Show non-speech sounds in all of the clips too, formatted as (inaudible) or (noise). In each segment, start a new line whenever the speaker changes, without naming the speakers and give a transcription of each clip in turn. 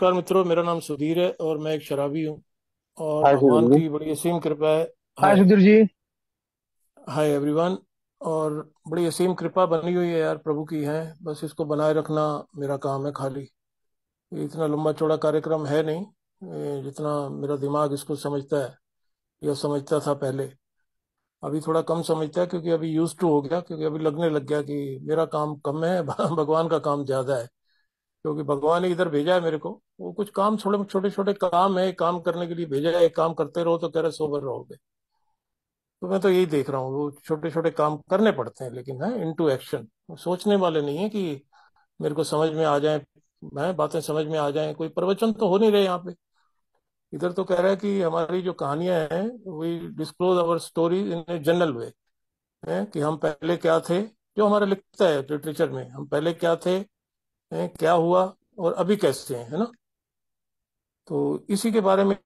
नमस्कार मित्रों मेरा नाम सुधीर है और मैं एक शराबी हूँ और हाय सुधीर भगवान जी की बड़ी असीम कृपा है हाय हाय सुधीर जी हाय एवरीवन और बड़ी असीम कृपा बनी हुई है यार प्रभु की है बस इसको बनाए रखना मेरा काम है खाली इतना लंबा चौड़ा कार्यक्रम है नहीं जितना मेरा दिमाग इसको समझता है या समझता था पहले अभी थोड़ा कम समझता है क्योंकि अभी यूज टू हो गया क्योंकि अभी लगने लग गया कि मेरा काम कम है (laughs) भगवान का काम ज्यादा है क्योंकि भगवान ने इधर भेजा है मेरे को वो कुछ काम छोटे छोटे छोटे काम है काम करने के लिए भेजा है काम करते रहो तो कह रहे सोबर रहोगे तो मैं तो यही देख रहा हूँ वो छोटे छोटे काम करने पड़ते हैं लेकिन है इन टू एक्शन सोचने वाले नहीं है कि मेरे को समझ में आ जाए मैं बातें समझ में आ जाए कोई प्रवचन तो हो नहीं रहे यहाँ पे इधर तो कह रहा है कि हमारी जो कहानियां हैं we disclose our story in a general way है कि हम पहले क्या थे जो हमारा लिखता है लिटरेचर में हम पहले क्या थे हैं क्या हुआ और अभी कैसे हैं है ना तो इसी के बारे में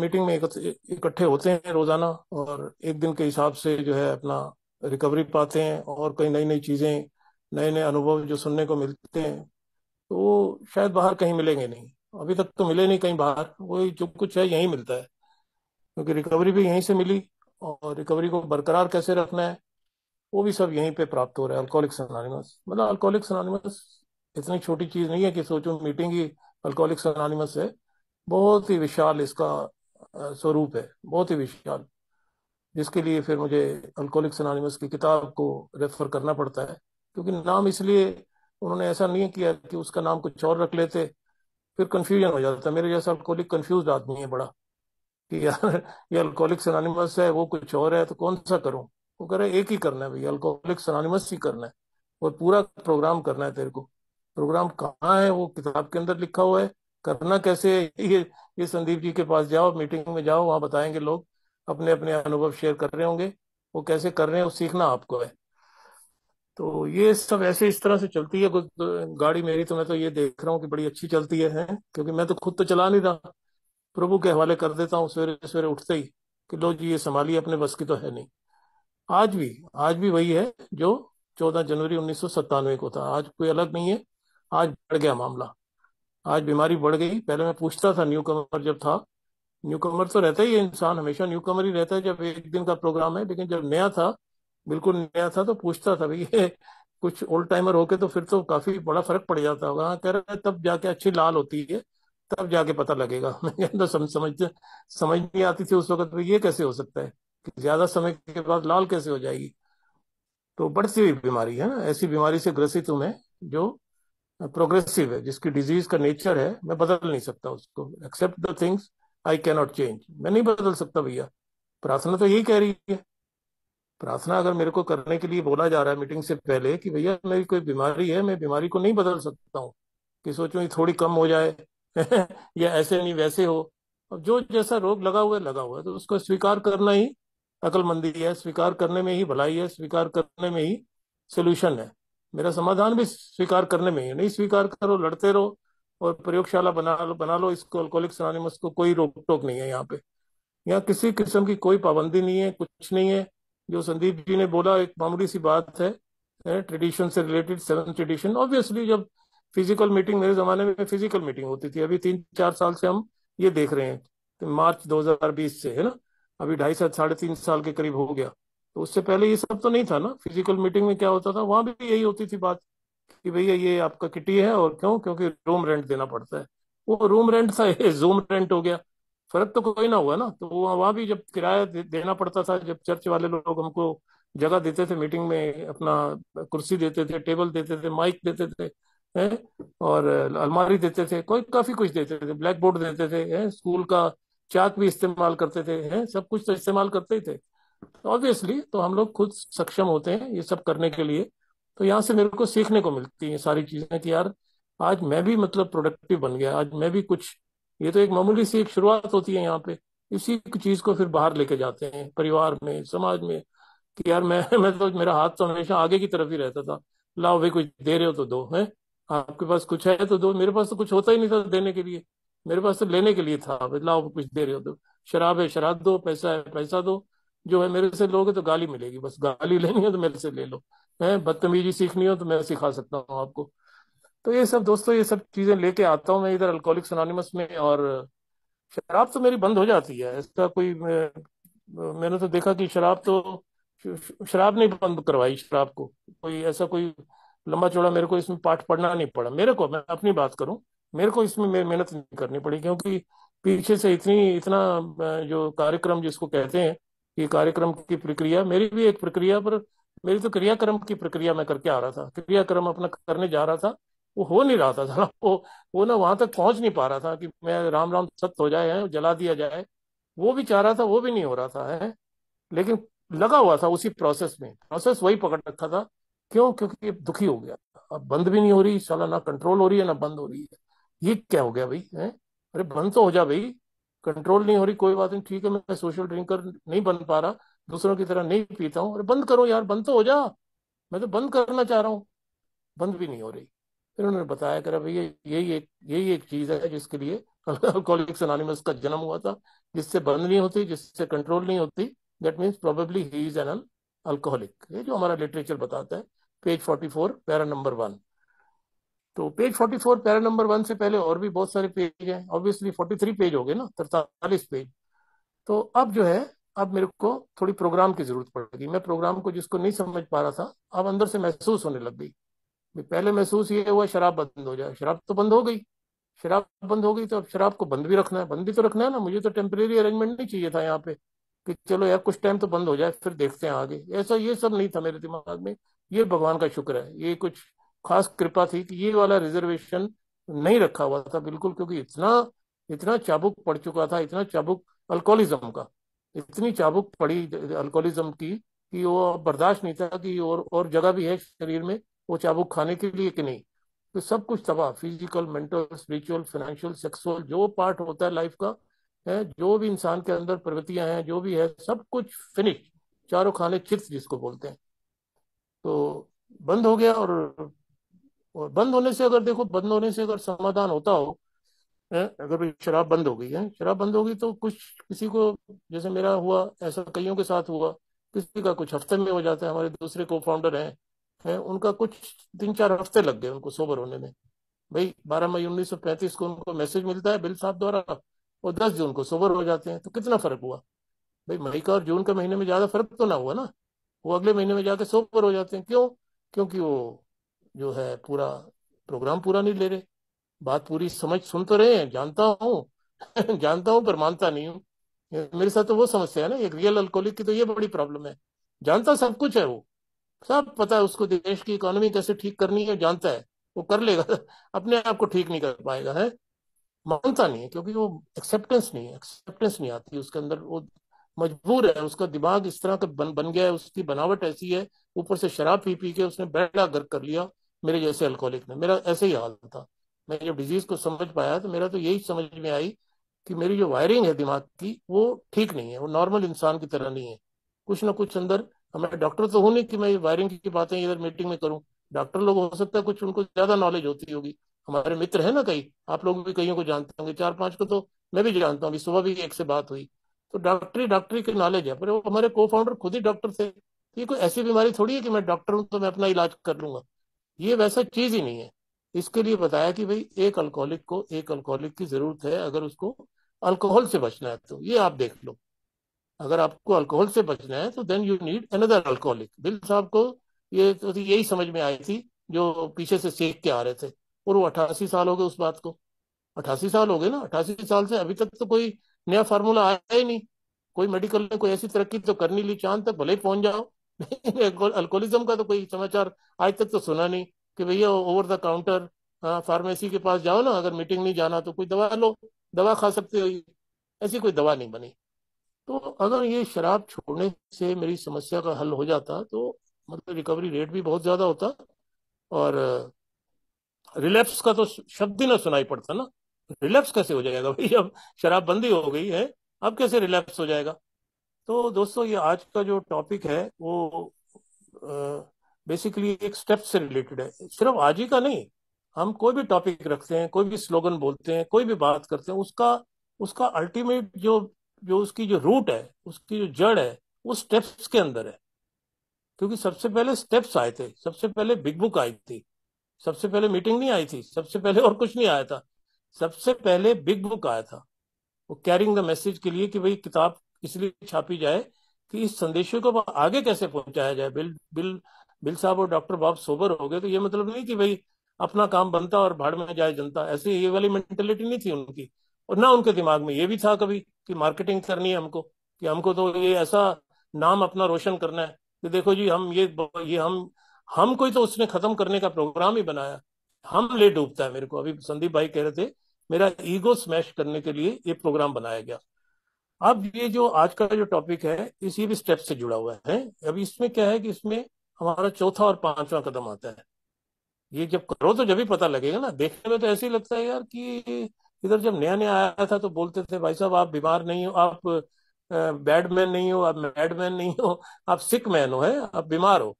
मीटिंग में इकट्ठे होते हैं रोजाना और एक दिन के हिसाब से जो है अपना रिकवरी पाते हैं और कई नई नई चीजें नए नए अनुभव जो सुनने को मिलते हैं तो वो शायद बाहर कहीं मिलेंगे नहीं अभी तक तो मिले नहीं कहीं बाहर वही जो कुछ है यहीं मिलता है क्योंकि रिकवरी भी यहीं से मिली और रिकवरी को बरकरार कैसे रखना है वो भी सब यहीं पे प्राप्त हो रहा है अल्कोहलिक्स अनानिमस मतलब अल्कोहलिक्स अनानिमस इतनी छोटी चीज नहीं है कि सोचो मीटिंग ही अल्कोहलिक्स अनोनिमस है बहुत ही विशाल इसका स्वरूप है बहुत ही विशाल जिसके लिए फिर मुझे अल्कोहलिक्स अनोनिमस की किताब को रेफर करना पड़ता है क्योंकि नाम इसलिए उन्होंने ऐसा नहीं किया कि उसका नाम कुछ और रख लेते फिर कन्फ्यूजन हो जाता मेरे जैसा अल्कोहलिक कन्फ्यूज आदमी है बड़ा कि यार ये अल्कोहलिक्स अनोनिमस है वो कुछ और है तो कौन सा करूँ वो कह रहे एक ही करना है भैया अल्कोहलिक्स अनोनिमस ही करना है और पूरा प्रोग्राम करना है तेरे को प्रोग्राम कहाँ है वो किताब के अंदर लिखा हुआ है करना कैसे ये ये संदीप जी के पास जाओ मीटिंग में जाओ वहाँ बताएंगे लोग अपने अपने अनुभव शेयर कर रहे होंगे वो कैसे कर रहे हैं वो सीखना आपको है तो ये सब ऐसे इस तरह से चलती है गाड़ी मेरी तो मैं तो ये देख रहा हूँ कि बड़ी अच्छी चलती है, क्योंकि मैं तो खुद तो चला नहीं रहा प्रभु के हवाले कर देता हूँ सवेरे सवेरे उठते ही कि लो जी ये संभालिए अपने बस की तो है नहीं आज भी आज भी वही है जो चौदह जनवरी उन्नीस को था आज कोई अलग नहीं है आज बढ़ गया मामला आज बीमारी बढ़ गई पहले मैं पूछता था न्यू कमर जब था न्यू कमर तो रहता ही है इंसान हमेशा न्यू कमर ही रहता है जब एक दिन का प्रोग्राम है लेकिन जब नया था बिल्कुल नया था तो पूछता था भाई ये कुछ ओल्ड टाइमर होके तो फिर तो काफी बड़ा फर्क पड़ जाता होगा हाँ, कह रहे तब जाके अच्छी लाल होती है तब जाके पता लगेगा (laughs) तो समझ समझ समझ नहीं आती थी उस वक्त तो ये कैसे हो सकता है कि ज्यादा समय के बाद लाल कैसे हो जाएगी तो बढ़ती हुई बीमारी है ना ऐसी बीमारी से ग्रसित हूं मैं जो प्रोग्रेसिव है जिसकी डिजीज का नेचर है मैं बदल नहीं सकता उसको accept the things I not change मैं नहीं बदल सकता भैया प्रार्थना तो यही कह रही है प्रार्थना अगर मेरे को करने के लिए बोला जा रहा है मीटिंग से पहले कि भैया मेरी कोई बीमारी है मैं बीमारी को नहीं बदल सकता हूँ कि सोचो ये थोड़ी कम हो जाए (laughs) या ऐसे नहीं वैसे हो अब जो जैसा रोग लगा हुआ है लगा हुआ है तो उसको स्वीकार करना ही अकलमंदी है स्वीकार करने में ही भलाई है स्वीकार करने में ही सोल्यूशन है मेरा समाधान भी स्वीकार करने में ही नहीं स्वीकार करो लड़ते रहो और प्रयोगशाला बना लो बना लो इसको अल्कोहलिक्स अनानिमस को कोई रोक टोक नहीं है यहाँ पे यहाँ किसी किस्म की कोई पाबंदी नहीं है कुछ नहीं है जो संदीप जी ने बोला एक मामूली सी बात है ट्रेडिशन से रिलेटेड सेवन ट्रेडिशन ऑब्वियसली जब फिजिकल मीटिंग मेरे जमाने में फिजिकल मीटिंग होती थी अभी तीन चार साल से हम ये देख रहे हैं तो मार्च 2020 से है ना अभी ढाई साल साढ़े तीन साल के करीब हो गया तो उससे पहले ये सब तो नहीं था ना फिजिकल मीटिंग में क्या होता था वहां भी यही होती थी बात कि भैया ये आपका किटी है और क्यों क्योंकि रूम रेंट देना पड़ता है वो रूम रेंट था ये जूम रेंट हो गया फर्क तो कोई ना हुआ ना तो वहां भी जब किराया देना पड़ता था जब चर्च वाले लोग हमको जगह देते थे मीटिंग में अपना कुर्सी देते थे टेबल देते थे माइक देते थे है? और अलमारी देते थे कोई काफी कुछ देते थे ब्लैक बोर्ड देते थे है? स्कूल का चाक भी इस्तेमाल करते थे है? सब कुछ तो इस्तेमाल करते ही थे ऑब्वियसली तो हम लोग खुद सक्षम होते हैं ये सब करने के लिए तो यहाँ से मेरे को सीखने को मिलती है सारी चीजें कि यार आज मैं भी मतलब प्रोडक्टिव बन गया आज मैं भी कुछ ये तो एक मामूली सी एक शुरुआत होती है यहाँ पे इसी चीज को फिर बाहर लेके जाते हैं परिवार में समाज में कि यार मैं (laughs) मैं तो मेरा हाथ तो हमेशा आगे की तरफ ही रहता था लाओ भाई कुछ दे रहे हो तो दो है आपके पास कुछ है तो दो मेरे पास तो कुछ होता ही नहीं था देने के लिए मेरे पास तो लेने के लिए था लाओ कुछ दे रहे हो तो शराब है शराब दो पैसा है पैसा दो जो है मेरे से लोगे तो गाली मिलेगी बस गाली लेनी है तो मेरे से ले लो है बदतमीजी सीखनी हो तो मैं सिखा सकता हूँ आपको तो ये सब दोस्तों ये सब चीजें लेके आता हूँ मैं इधर अल्कोलिक सोनानिमस में और शराब तो मेरी बंद हो जाती है ऐसा कोई मैंने तो देखा कि शराब तो शराब नहीं बंद करवाई शराब को कोई ऐसा कोई लंबा चौड़ा मेरे को इसमें पाठ पढ़ना नहीं पड़ा मेरे को मैं अपनी बात करूं मेरे को इसमें मेहनत नहीं करनी पड़ी क्योंकि पीछे से इतनी इतना जो कार्यक्रम जिसको कहते हैं ये कार्यक्रम की प्रक्रिया मेरी भी एक प्रक्रिया पर मेरी तो क्रियाक्रम की प्रक्रिया मैं करके आ रहा था क्रियाक्रम अपना करने जा रहा था वो हो नहीं रहा था ना वो वो ना वहां तक पहुंच नहीं पा रहा था कि मैं राम राम सत्य हो जाए जला दिया जाए वो भी चाह रहा था वो भी नहीं हो रहा था है लेकिन लगा हुआ था उसी प्रोसेस में प्रोसेस वही पकड़ रखा था क्यों क्योंकि दुखी हो गया अब बंद भी नहीं हो रही साला ना कंट्रोल हो रही है ना बंद हो रही है ये क्या हो गया भाई है अरे बंद तो हो जा भाई कंट्रोल नहीं हो रही कोई बात नहीं ठीक है मैं सोशल ड्रिंकर नहीं बन पा रहा दूसरों की तरह नहीं पीता हूँ अरे बंद करो यार बंद तो हो जा मैं तो बंद करना चाह रहा हूँ बंद भी नहीं हो रही फिर उन्होंने बताया कर भैया यही एक यही एक चीज़ है जिसके लिए अल्कोहलिक्स (laughs) अनोनिमस का जन्म हुआ था जिससे बंद नहीं होती जिससे कंट्रोल नहीं होती that means probably he is an alcoholic ये जो हमारा लिटरेचर बताता है page forty four para number one तो पेज 44 पैरा नंबर वन से पहले और भी बहुत सारे पेज हैं ऑब्वियसली 43 पेज हो गए ना तरतालीस पेज तो अब जो है अब मेरे को थोड़ी प्रोग्राम की जरूरत पड़ेगी मैं प्रोग्राम को जिसको नहीं समझ पा रहा था अब अंदर से महसूस होने लग गई पहले महसूस ये हुआ शराब बंद हो जाए शराब तो बंद हो गई शराब बंद हो गई तो अब शराब को बंद भी रखना है बंद भी तो रखना है ना मुझे तो टेम्परेरी अरेंजमेंट नहीं चाहिए था यहाँ पे कि चलो यार कुछ टाइम तो बंद हो जाए फिर देखते हैं आगे ऐसा ये सब नहीं था मेरे दिमाग में ये भगवान का शुक्र है ये कुछ खास कृपा थी कि ये वाला रिजर्वेशन नहीं रखा हुआ था बिल्कुल क्योंकि इतना इतना चाबुक पड़ चुका था इतना चाबुक अल्कोहलिज्म का इतनी चाबुक पड़ी अल्कोहलिज्म की कि वो बर्दाश्त नहीं था कि और और जगह भी है शरीर में वो चाबुक खाने के लिए कि नहीं तो सब कुछ तबाह physical mental spiritual financial sexual जो पार्ट होता है लाइफ का है जो भी इंसान के अंदर प्रवृत्तियां हैं जो भी है सब कुछ फिनिश चारों खाने चिप्स जिसको बोलते हैं तो बंद हो गया और और बंद होने से अगर देखो बंद होने से अगर समाधान होता हो है? अगर भी शराब बंद हो गई है शराब बंद होगी तो कुछ किसी को जैसे मेरा हुआ ऐसा कईयों के साथ हुआ किसी का कुछ हफ्ते में हो जाता है हमारे दूसरे को फाउंडर हैं है, उनका कुछ तीन चार हफ्ते लग गए उनको सोबर होने में भाई बारह मई उन्नीस को उनको मैसेज मिलता है बिल साहब द्वारा और दस जून को सोबर हो जाते हैं तो कितना फर्क हुआ भाई मई का और जून के महीने में ज्यादा फर्क तो ना हुआ ना वो अगले महीने में जाके सोबर हो जाते हैं क्यों क्योंकि वो जो है पूरा प्रोग्राम पूरा नहीं ले रहे बात पूरी समझ सुन तो रहे हैं जानता हूँ (laughs) जानता हूँ पर मानता नहीं हूँ मेरे साथ तो वो समस्या है ना एक रियल अल्कोहलिक की तो ये बड़ी प्रॉब्लम है जानता सब कुछ है वो सब पता है उसको देश की इकोनॉमी कैसे ठीक करनी है जानता है वो कर लेगा (laughs) अपने आप को ठीक नहीं कर पाएगा है मानता नहीं है क्योंकि वो एक्सेप्टेंस नहीं है एक्सेप्टेंस नहीं आती उसके अंदर वो मजबूर है उसका दिमाग इस तरह का बन बन गया है उसकी बनावट ऐसी है ऊपर से शराब पी पी के उसने बैठा गर्क कर लिया मेरे जैसे अल्कोहलिक ने मेरा ऐसे ही हाल था मैं जब डिजीज को समझ पाया तो मेरा तो यही समझ में आई कि मेरी जो वायरिंग है दिमाग की वो ठीक नहीं है वो नॉर्मल इंसान की तरह नहीं है कुछ ना कुछ अंदर तो मैं डॉक्टर तो हूं नहीं कि मैं वायरिंग की बातें इधर मीटिंग में करूँ डॉक्टर लोग हो सकता है कुछ उनको ज्यादा नॉलेज होती होगी हमारे मित्र है ना कई आप लोग भी कईयों को जानते होंगे चार पांच को तो मैं भी जानता हूँ सुबह भी एक से बात हुई तो डॉक्टरी डॉक्टरी की नॉलेज है पर वो हमारे को फाउंडर खुद ही डॉक्टर थे ये कोई ऐसी बीमारी थोड़ी है कि मैं डॉक्टर हूँ तो मैं अपना इलाज कर लूंगा ये वैसा चीज ही नहीं है इसके लिए बताया कि भाई एक अल्कोहलिक को एक अल्कोहलिक की जरूरत है अगर उसको अल्कोहल से बचना है तो ये आप देख लो अगर आपको अल्कोहल से बचना है तो then you need another alcoholic Bill साहब को ये तो यही समझ में आई थी जो पीछे से सीख के आ रहे थे और वो अठासी साल हो गए उस बात को अठासी साल हो गए ना अठासी साल से अभी तक तो कोई नया फार्मूला आया ही नहीं कोई मेडिकल ने कोई ऐसी तरक्की तो करनी ली चांद तक भले ही पहुंच जाओ अल्कोहलिज्म (laughs) का तो कोई समाचार आज तक तो सुना नहीं कि भैया ओवर द काउंटर फार्मेसी के पास जाओ ना अगर मीटिंग नहीं जाना तो कोई दवा लो दवा खा सकते हो ऐसी कोई दवा नहीं बनी तो अगर ये शराब छोड़ने से मेरी समस्या का हल हो जाता तो मतलब रिकवरी रेट भी बहुत ज्यादा होता और रिलैप्स का तो शब्द ही ना सुनाई पड़ता ना रिलैप्स कैसे हो जाएगा (laughs) भाई अब शराब बंदी हो गई है अब कैसे रिलैप्स हो जाएगा तो दोस्तों ये आज का जो टॉपिक है वो बेसिकली एक स्टेप से रिलेटेड है सिर्फ आज ही का नहीं हम कोई भी टॉपिक रखते हैं कोई भी स्लोगन बोलते हैं कोई भी बात करते हैं उसका उसका अल्टीमेट जो जो उसकी जो रूट है उसकी जो जड़ है वो स्टेप्स के अंदर है क्योंकि सबसे पहले स्टेप्स आए थे सबसे पहले बिग बुक आई थी सबसे पहले मीटिंग नहीं आई थी सबसे पहले और कुछ नहीं आया था सबसे पहले बिग बुक आया था वो कैरिंग द मैसेज के लिए कि भाई किताब इसलिए छापी जाए कि इस संदेशों को आगे कैसे पहुंचाया जाए बिल बिल बिल साहब और डॉक्टर बाब सोबर हो गए तो ये मतलब नहीं कि भाई अपना काम बनता और भाड़ में जाए जनता ऐसी ये वाली मेंटेलिटी नहीं थी उनकी और ना उनके दिमाग में ये भी था कभी कि मार्केटिंग करनी है हमको कि हमको तो ये ऐसा नाम अपना रोशन करना है कि देखो जी हम ये ये हम हम कोई तो उसने खत्म करने का प्रोग्राम ही बनाया हम ले डूबता है मेरे को अभी संदीप भाई कह रहे थे मेरा ईगो स्मैश करने के लिए ये प्रोग्राम बनाया गया अब ये जो आज का जो टॉपिक है इसी भी स्टेप से जुड़ा हुआ है अब इसमें क्या है कि इसमें हमारा चौथा और पांचवा कदम आता है ये जब करो तो जब ही पता लगेगा ना देखने में तो ऐसे ही लगता है यार कि इधर जब नया नया आया था तो बोलते थे भाई साहब आप बीमार नहीं हो आप बैडमैन नहीं हो आप मैडमैन नहीं हो आप सिक मैन हो है आप बीमार हो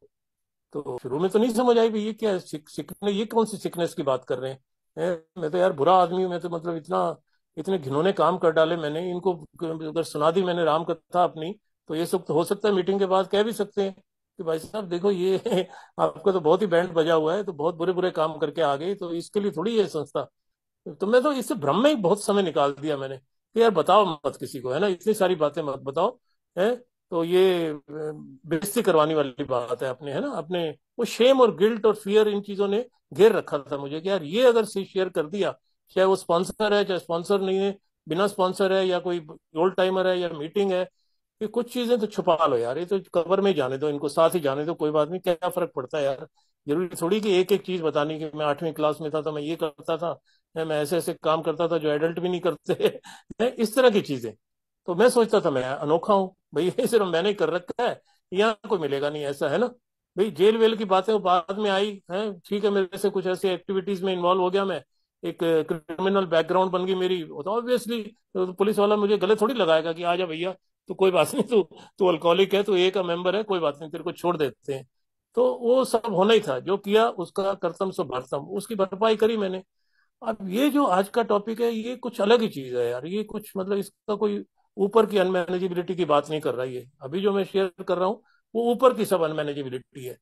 तो शुरू में तो नहीं समझ आई भाई ये क्या है सिक, सिकने ये कौन सी सिकनेस की बात कर रहे हैं मैं तो यार बुरा आदमी हूँ मैं तो मतलब इतना इतने घिनौने काम कर डाले मैंने इनको अगर सुना दी मैंने राम कथा अपनी तो ये सब तो हो सकता है मीटिंग के बाद कह भी सकते हैं कि भाई साहब देखो ये (laughs) आपका तो बहुत ही बैंड बजा हुआ है तो बहुत बुरे बुरे काम करके आ गई तो इसके लिए थोड़ी ये संस्था तो मैं तो इससे भ्रम में ही बहुत समय निकाल दिया मैंने कि यार बताओ मत किसी को है ना इतनी सारी बातें मत बताओ है तो ये बेस्ती करवाने वाली बात है अपने है ना अपने वो शेम और गिल्ट और फियर इन चीजों ने घेर रखा था मुझे कि यार ये अगर शेयर कर दिया चाहे वो स्पॉन्सर है चाहे स्पॉन्सर नहीं है बिना स्पॉन्सर है या कोई ओल्ड टाइमर है या मीटिंग है ये कुछ चीजें तो छुपा लो यार ये तो कवर में ही जाने दो इनको साथ ही जाने दो कोई बात नहीं क्या फर्क पड़ता है यार जरूरी थोड़ी कि एक एक चीज बतानी कि मैं आठवीं क्लास में था तो मैं ये करता था मैं ऐसे ऐसे काम करता था जो एडल्ट भी नहीं करते (laughs) इस तरह की चीजें तो मैं सोचता था मैं अनोखा हूँ भाई ये सिर्फ मैंने कर रखा है यहाँ कोई मिलेगा नहीं ऐसा है ना भाई जेल वेल की बातें बाद में आई है ठीक है मेरे से कुछ ऐसी एक्टिविटीज में इन्वॉल्व हो गया मैं एक क्रिमिनल बैकग्राउंड बन गई मेरी ऑब्वियसली तो, तो पुलिस वाला मुझे गले थोड़ी लगाएगा कि आ जा भैया तो कोई बात नहीं तू तू अल्कोहलिक है तू ए का मेंबर है कोई बात नहीं तेरे को छोड़ देते हैं तो वो सब होना ही था जो किया उसका करतम सो भरतम उसकी भरपाई करी मैंने अब ये जो आज का टॉपिक है ये कुछ अलग ही चीज है यार ये कुछ मतलब इसका कोई ऊपर की अनमैनेजिबिलिटी की बात नहीं कर रहा ये अभी जो मैं शेयर कर रहा हूँ वो ऊपर की सब अनमैनेजिबिलिटी है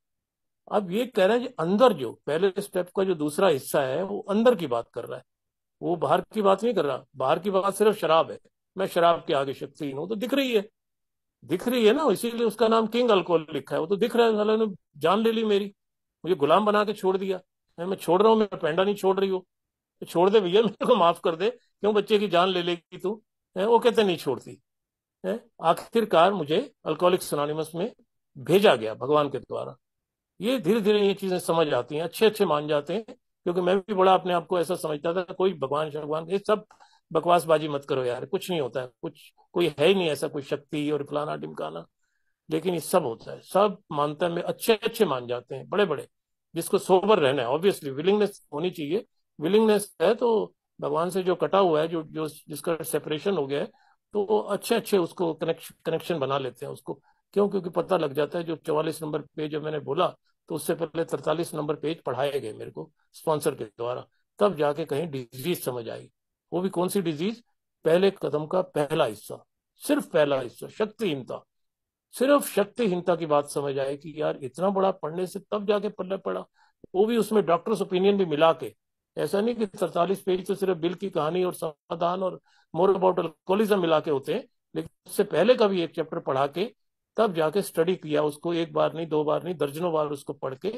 अब ये कह रहे हैं अंदर जो पहले स्टेप का जो दूसरा हिस्सा है वो अंदर की बात कर रहा है वो बाहर की बात नहीं कर रहा बाहर की बात सिर्फ शराब है मैं शराब के आगे शक्तिहीन हूँ तो दिख रही है दिख रही है ना इसीलिए उसका नाम किंग अल्कोहल लिखा है वो तो दिख रहा है साले ने जान ले ली मेरी मुझे गुलाम बना के छोड़ दिया मैं छोड़ रहा हूँ मैं पेंडा नहीं छोड़ रही हूँ तो छोड़ दे भैया मेरे को माफ कर दे क्यों बच्चे की जान ले लेगी तू वो कहते नहीं छोड़ती आखिरकार मुझे अल्कोहलिक सोनानिमस में भेजा गया भगवान के द्वारा ये धीरे धीरे ये चीजें समझ आती हैं अच्छे अच्छे मान जाते हैं क्योंकि मैं भी बड़ा अपने आप को ऐसा समझता था कोई भगवान शगवान ये सब बकवासबाजी मत करो यार कुछ नहीं होता है कुछ कोई है ही नहीं ऐसा कोई शक्ति और फलाना टिमकाना लेकिन ये सब होता है सब मानता में अच्छे अच्छे मान जाते हैं बड़े बड़े जिसको सोबर रहना है ऑब्वियसली विलिंगनेस होनी चाहिए विलिंगनेस है तो भगवान से जो कटा हुआ है जो जो जिसका सेपरेशन हो गया है तो अच्छे अच्छे उसको कनेक्शन कनेक्शन बना लेते हैं उसको क्यों क्योंकि पता लग जाता है जो चौवालीस नंबर पेज जब मैंने बोला तो उससे पहले तरतालीस नंबर पेज पढ़ाए गए मेरे को स्पॉन्सर के द्वारा तब जाके कहीं डिजीज समझ आई वो भी कौन सी डिजीज पहले कदम का पहला हिस्सा सिर्फ पहला हिस्सा शक्तिहीनता सिर्फ शक्तिहीनता की बात समझ आए कि यार इतना बड़ा पढ़ने से तब जाके पल्ले पड़ा वो भी उसमें डॉक्टर्स ओपिनियन भी मिला के ऐसा नहीं कि सड़तालीस पेज तो सिर्फ बिल की कहानी और समाधान और मोर अबाउट अल्कोहलिज्म मिला के होते हैं लेकिन उससे पहले का भी एक चैप्टर पढ़ा के तब जाके स्टडी किया उसको एक बार नहीं दो बार नहीं दर्जनों बार उसको पढ़ के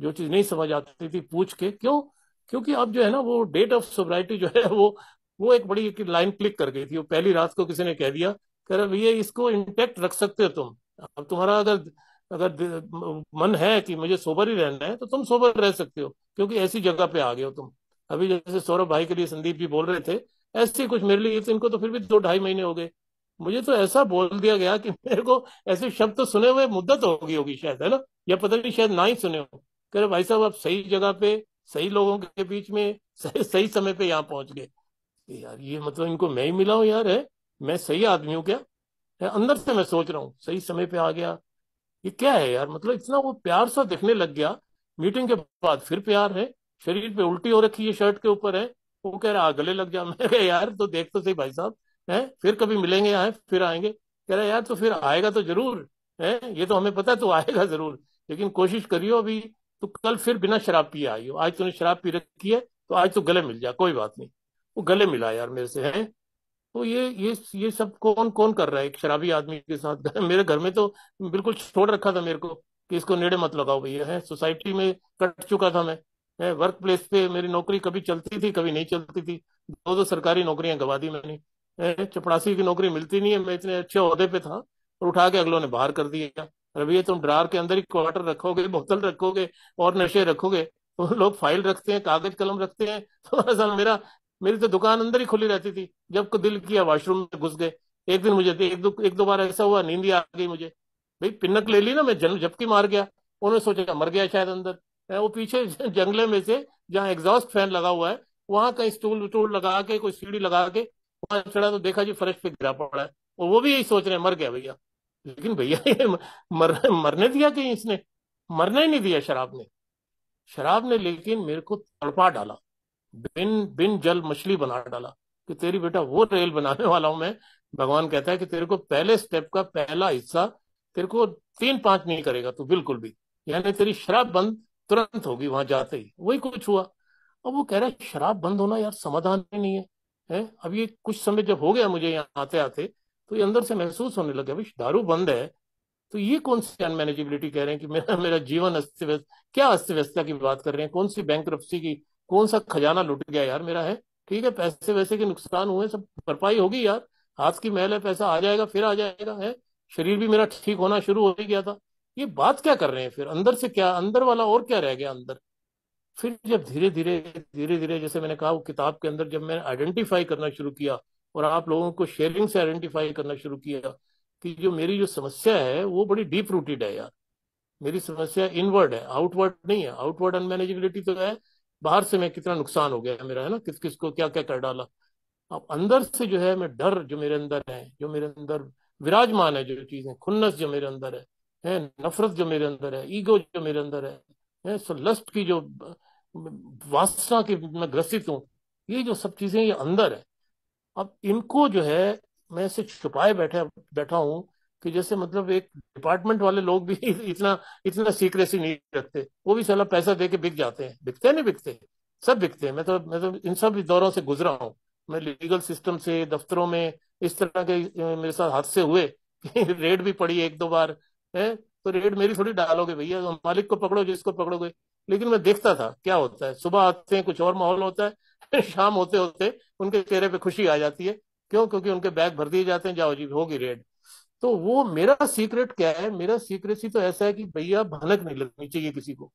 जो चीज नहीं समझ आती थी पूछ के क्यों क्योंकि अब जो है ना वो डेट ऑफ सोबराइटी जो है वो वो एक बड़ी एक लाइन क्लिक कर गई थी वो पहली रात को किसी ने कह दिया कह रहे भैया इसको इंटेक्ट रख सकते हो तुम अब तुम्हारा अगर अगर मन है कि मुझे सोबर ही रहना है तो तुम सोबर रह सकते हो क्योंकि ऐसी जगह पे आ गए हो तुम अभी जैसे सौरभ भाई के लिए संदीप जी बोल रहे थे ऐसे कुछ मेरे लिए तो इनको तो फिर भी दो ढाई महीने हो गए मुझे तो ऐसा बोल दिया गया कि मेरे को ऐसे शब्द तो सुने हुए मुद्दत होगी होगी शायद है ना या पता नहीं शायद ना ही सुने हो कह भाई साहब आप सही जगह पे सही लोगों के बीच में सही सही समय पे यहाँ पहुंच गए यार ये मतलब इनको मैं ही मिला हूँ यार है मैं सही आदमी हूँ क्या अंदर से मैं सोच रहा हूँ सही समय पे आ गया ये क्या है यार मतलब इतना वो प्यार सा दिखने लग गया मीटिंग के बाद फिर प्यार है शरीर पे उल्टी हो रखी है शर्ट के ऊपर है वो कह रहा हाँ, गले लग जा (laughs) मैं यार तो देख तो सही भाई साहब है फिर कभी मिलेंगे आए फिर आएंगे कह रहे यार तो फिर आएगा तो जरूर है ये तो हमें पता है तो आएगा जरूर लेकिन कोशिश करियो अभी तो कल फिर बिना शराब पिए आई हो आज तूने शराब पी रखी है तो आज तो गले मिल जा कोई बात नहीं वो गले मिला यार मेरे से है तो ये ये ये सब कौन कौन कर रहा है एक शराबी आदमी के साथ (laughs) मेरे घर में तो बिल्कुल छोड़ रखा था मेरे को कि इसको नेड़े मत लगाओ भैया है सोसाइटी में कट चुका था मैं है वर्क प्लेस पे मेरी नौकरी कभी चलती थी कभी नहीं चलती थी दो दो सरकारी नौकरियां गवा दी मैंने चपड़ासी की नौकरी मिलती नहीं है मैं इतने अच्छे अहदे पे था और उठा के अगलों ने बाहर कर दिया रवि तुम ड्रार के अंदर ही क्वार्टर रखोगे बोतल रखोगे और नशे रखोगे तो लोग फाइल रखते हैं कागज कलम रखते हैं तो साल मेरा मेरी तो दुकान अंदर ही खुली रहती थी जब दिल किया वाशरूम में घुस गए एक दिन मुझे एक दो एक दो बार ऐसा हुआ नींद आ गई मुझे भाई पिनक ले ली ना मैं जन्म जबकि मार गया उन्होंने सोचा मर गया शायद अंदर वो पीछे (laughs) जंगले में से जहाँ एग्जॉस्ट फैन लगा हुआ है वहां कहीं स्टूल स्टूल लगा के कोई सीढ़ी लगा के वहां चढ़ा तो देखा जी फर्श पे गिरा पड़ा है और वो भी यही सोच रहे हैं मर गया भैया लेकिन भैया (laughs) ये मर, मरने दिया कहीं इसने मरने ही नहीं दिया शराब ने शराब ने लेकिन मेरे को तड़पा डाला बिन बिन जल मछली बना डाला कि तेरी बेटा वो रेल बनाने वाला हूं मैं भगवान कहता है कि तेरे को पहले स्टेप का पहला हिस्सा तेरे को तीन पांच नहीं करेगा तू बिल्कुल भी यानी तेरी शराब बंद तुरंत होगी वहां जाते ही वही कुछ हुआ अब वो कह रहा है शराब बंद होना यार समाधान ही नहीं है है अब ये कुछ समय जब हो गया मुझे यहाँ आते आते तो ये अंदर से महसूस होने लगा भाई दारू बंद है तो ये कौन सी अनमैनेजेबिलिटी कह रहे हैं कि मेरा मेरा जीवन अस्त व्यस्त क्या अस्त व्यस्तता की बात कर रहे हैं कौन सी बैंक की कौन सा खजाना लुट गया यार मेरा है ठीक है पैसे वैसे के नुकसान हुए सब भरपाई होगी यार हाथ की महल है पैसा आ जाएगा फिर आ जाएगा है शरीर भी मेरा ठीक होना शुरू हो ही गया था ये बात क्या कर रहे हैं फिर अंदर से क्या अंदर वाला और क्या रह गया अंदर फिर जब धीरे धीरे धीरे धीरे जैसे मैंने कहा वो किताब के अंदर जब मैंने आइडेंटिफाई करना शुरू किया और आप लोगों को शेयरिंग से आइडेंटिफाई करना शुरू किया कि जो मेरी जो समस्या है वो बड़ी डीप रूटेड है यार मेरी समस्या इनवर्ड है आउटवर्ड नहीं है आउटवर्ड अनमैनेजेबिलिटी तो है बाहर से मैं कितना नुकसान हो गया है मेरा है ना किस किस को क्या क्या कर डाला अब अंदर से जो है मैं डर जो मेरे अंदर है जो मेरे अंदर विराजमान है जो चीजें खुन्नस जो मेरे अंदर है, है नफरत जो मेरे अंदर है ईगो जो मेरे अंदर है, है सो लस्ट की जो वासना के मैं ग्रसित हूँ ये जो सब चीजें ये अंदर है अब इनको जो है मैं इसे छुपाए बैठे बैठा हूँ कि जैसे मतलब एक डिपार्टमेंट वाले लोग भी (laughs) इतना इतना सीक्रेसी नहीं रखते वो भी साला पैसा दे के बिक जाते हैं बिकते नहीं बिकते सब बिकते हैं मैं तो मैं तो इन सब दौरों से गुजरा हूँ मैं लीगल सिस्टम से दफ्तरों में इस तरह के मेरे साथ हादसे हुए (laughs) रेड भी पड़ी एक दो बार है तो रेड मेरी थोड़ी डालोगे भैया तो मालिक को पकड़ो जिसको पकड़ोगे लेकिन मैं देखता था क्या होता है सुबह आते हैं कुछ और माहौल होता है फिर शाम होते होते उनके चेहरे पे खुशी आ जाती है क्यों क्योंकि उनके बैग भर दिए जाते हैं जाओ जी होगी रेड तो वो मेरा सीक्रेट क्या है मेरा सीक्रेसी तो ऐसा है कि भैया भनक नहीं लगनी चाहिए किसी को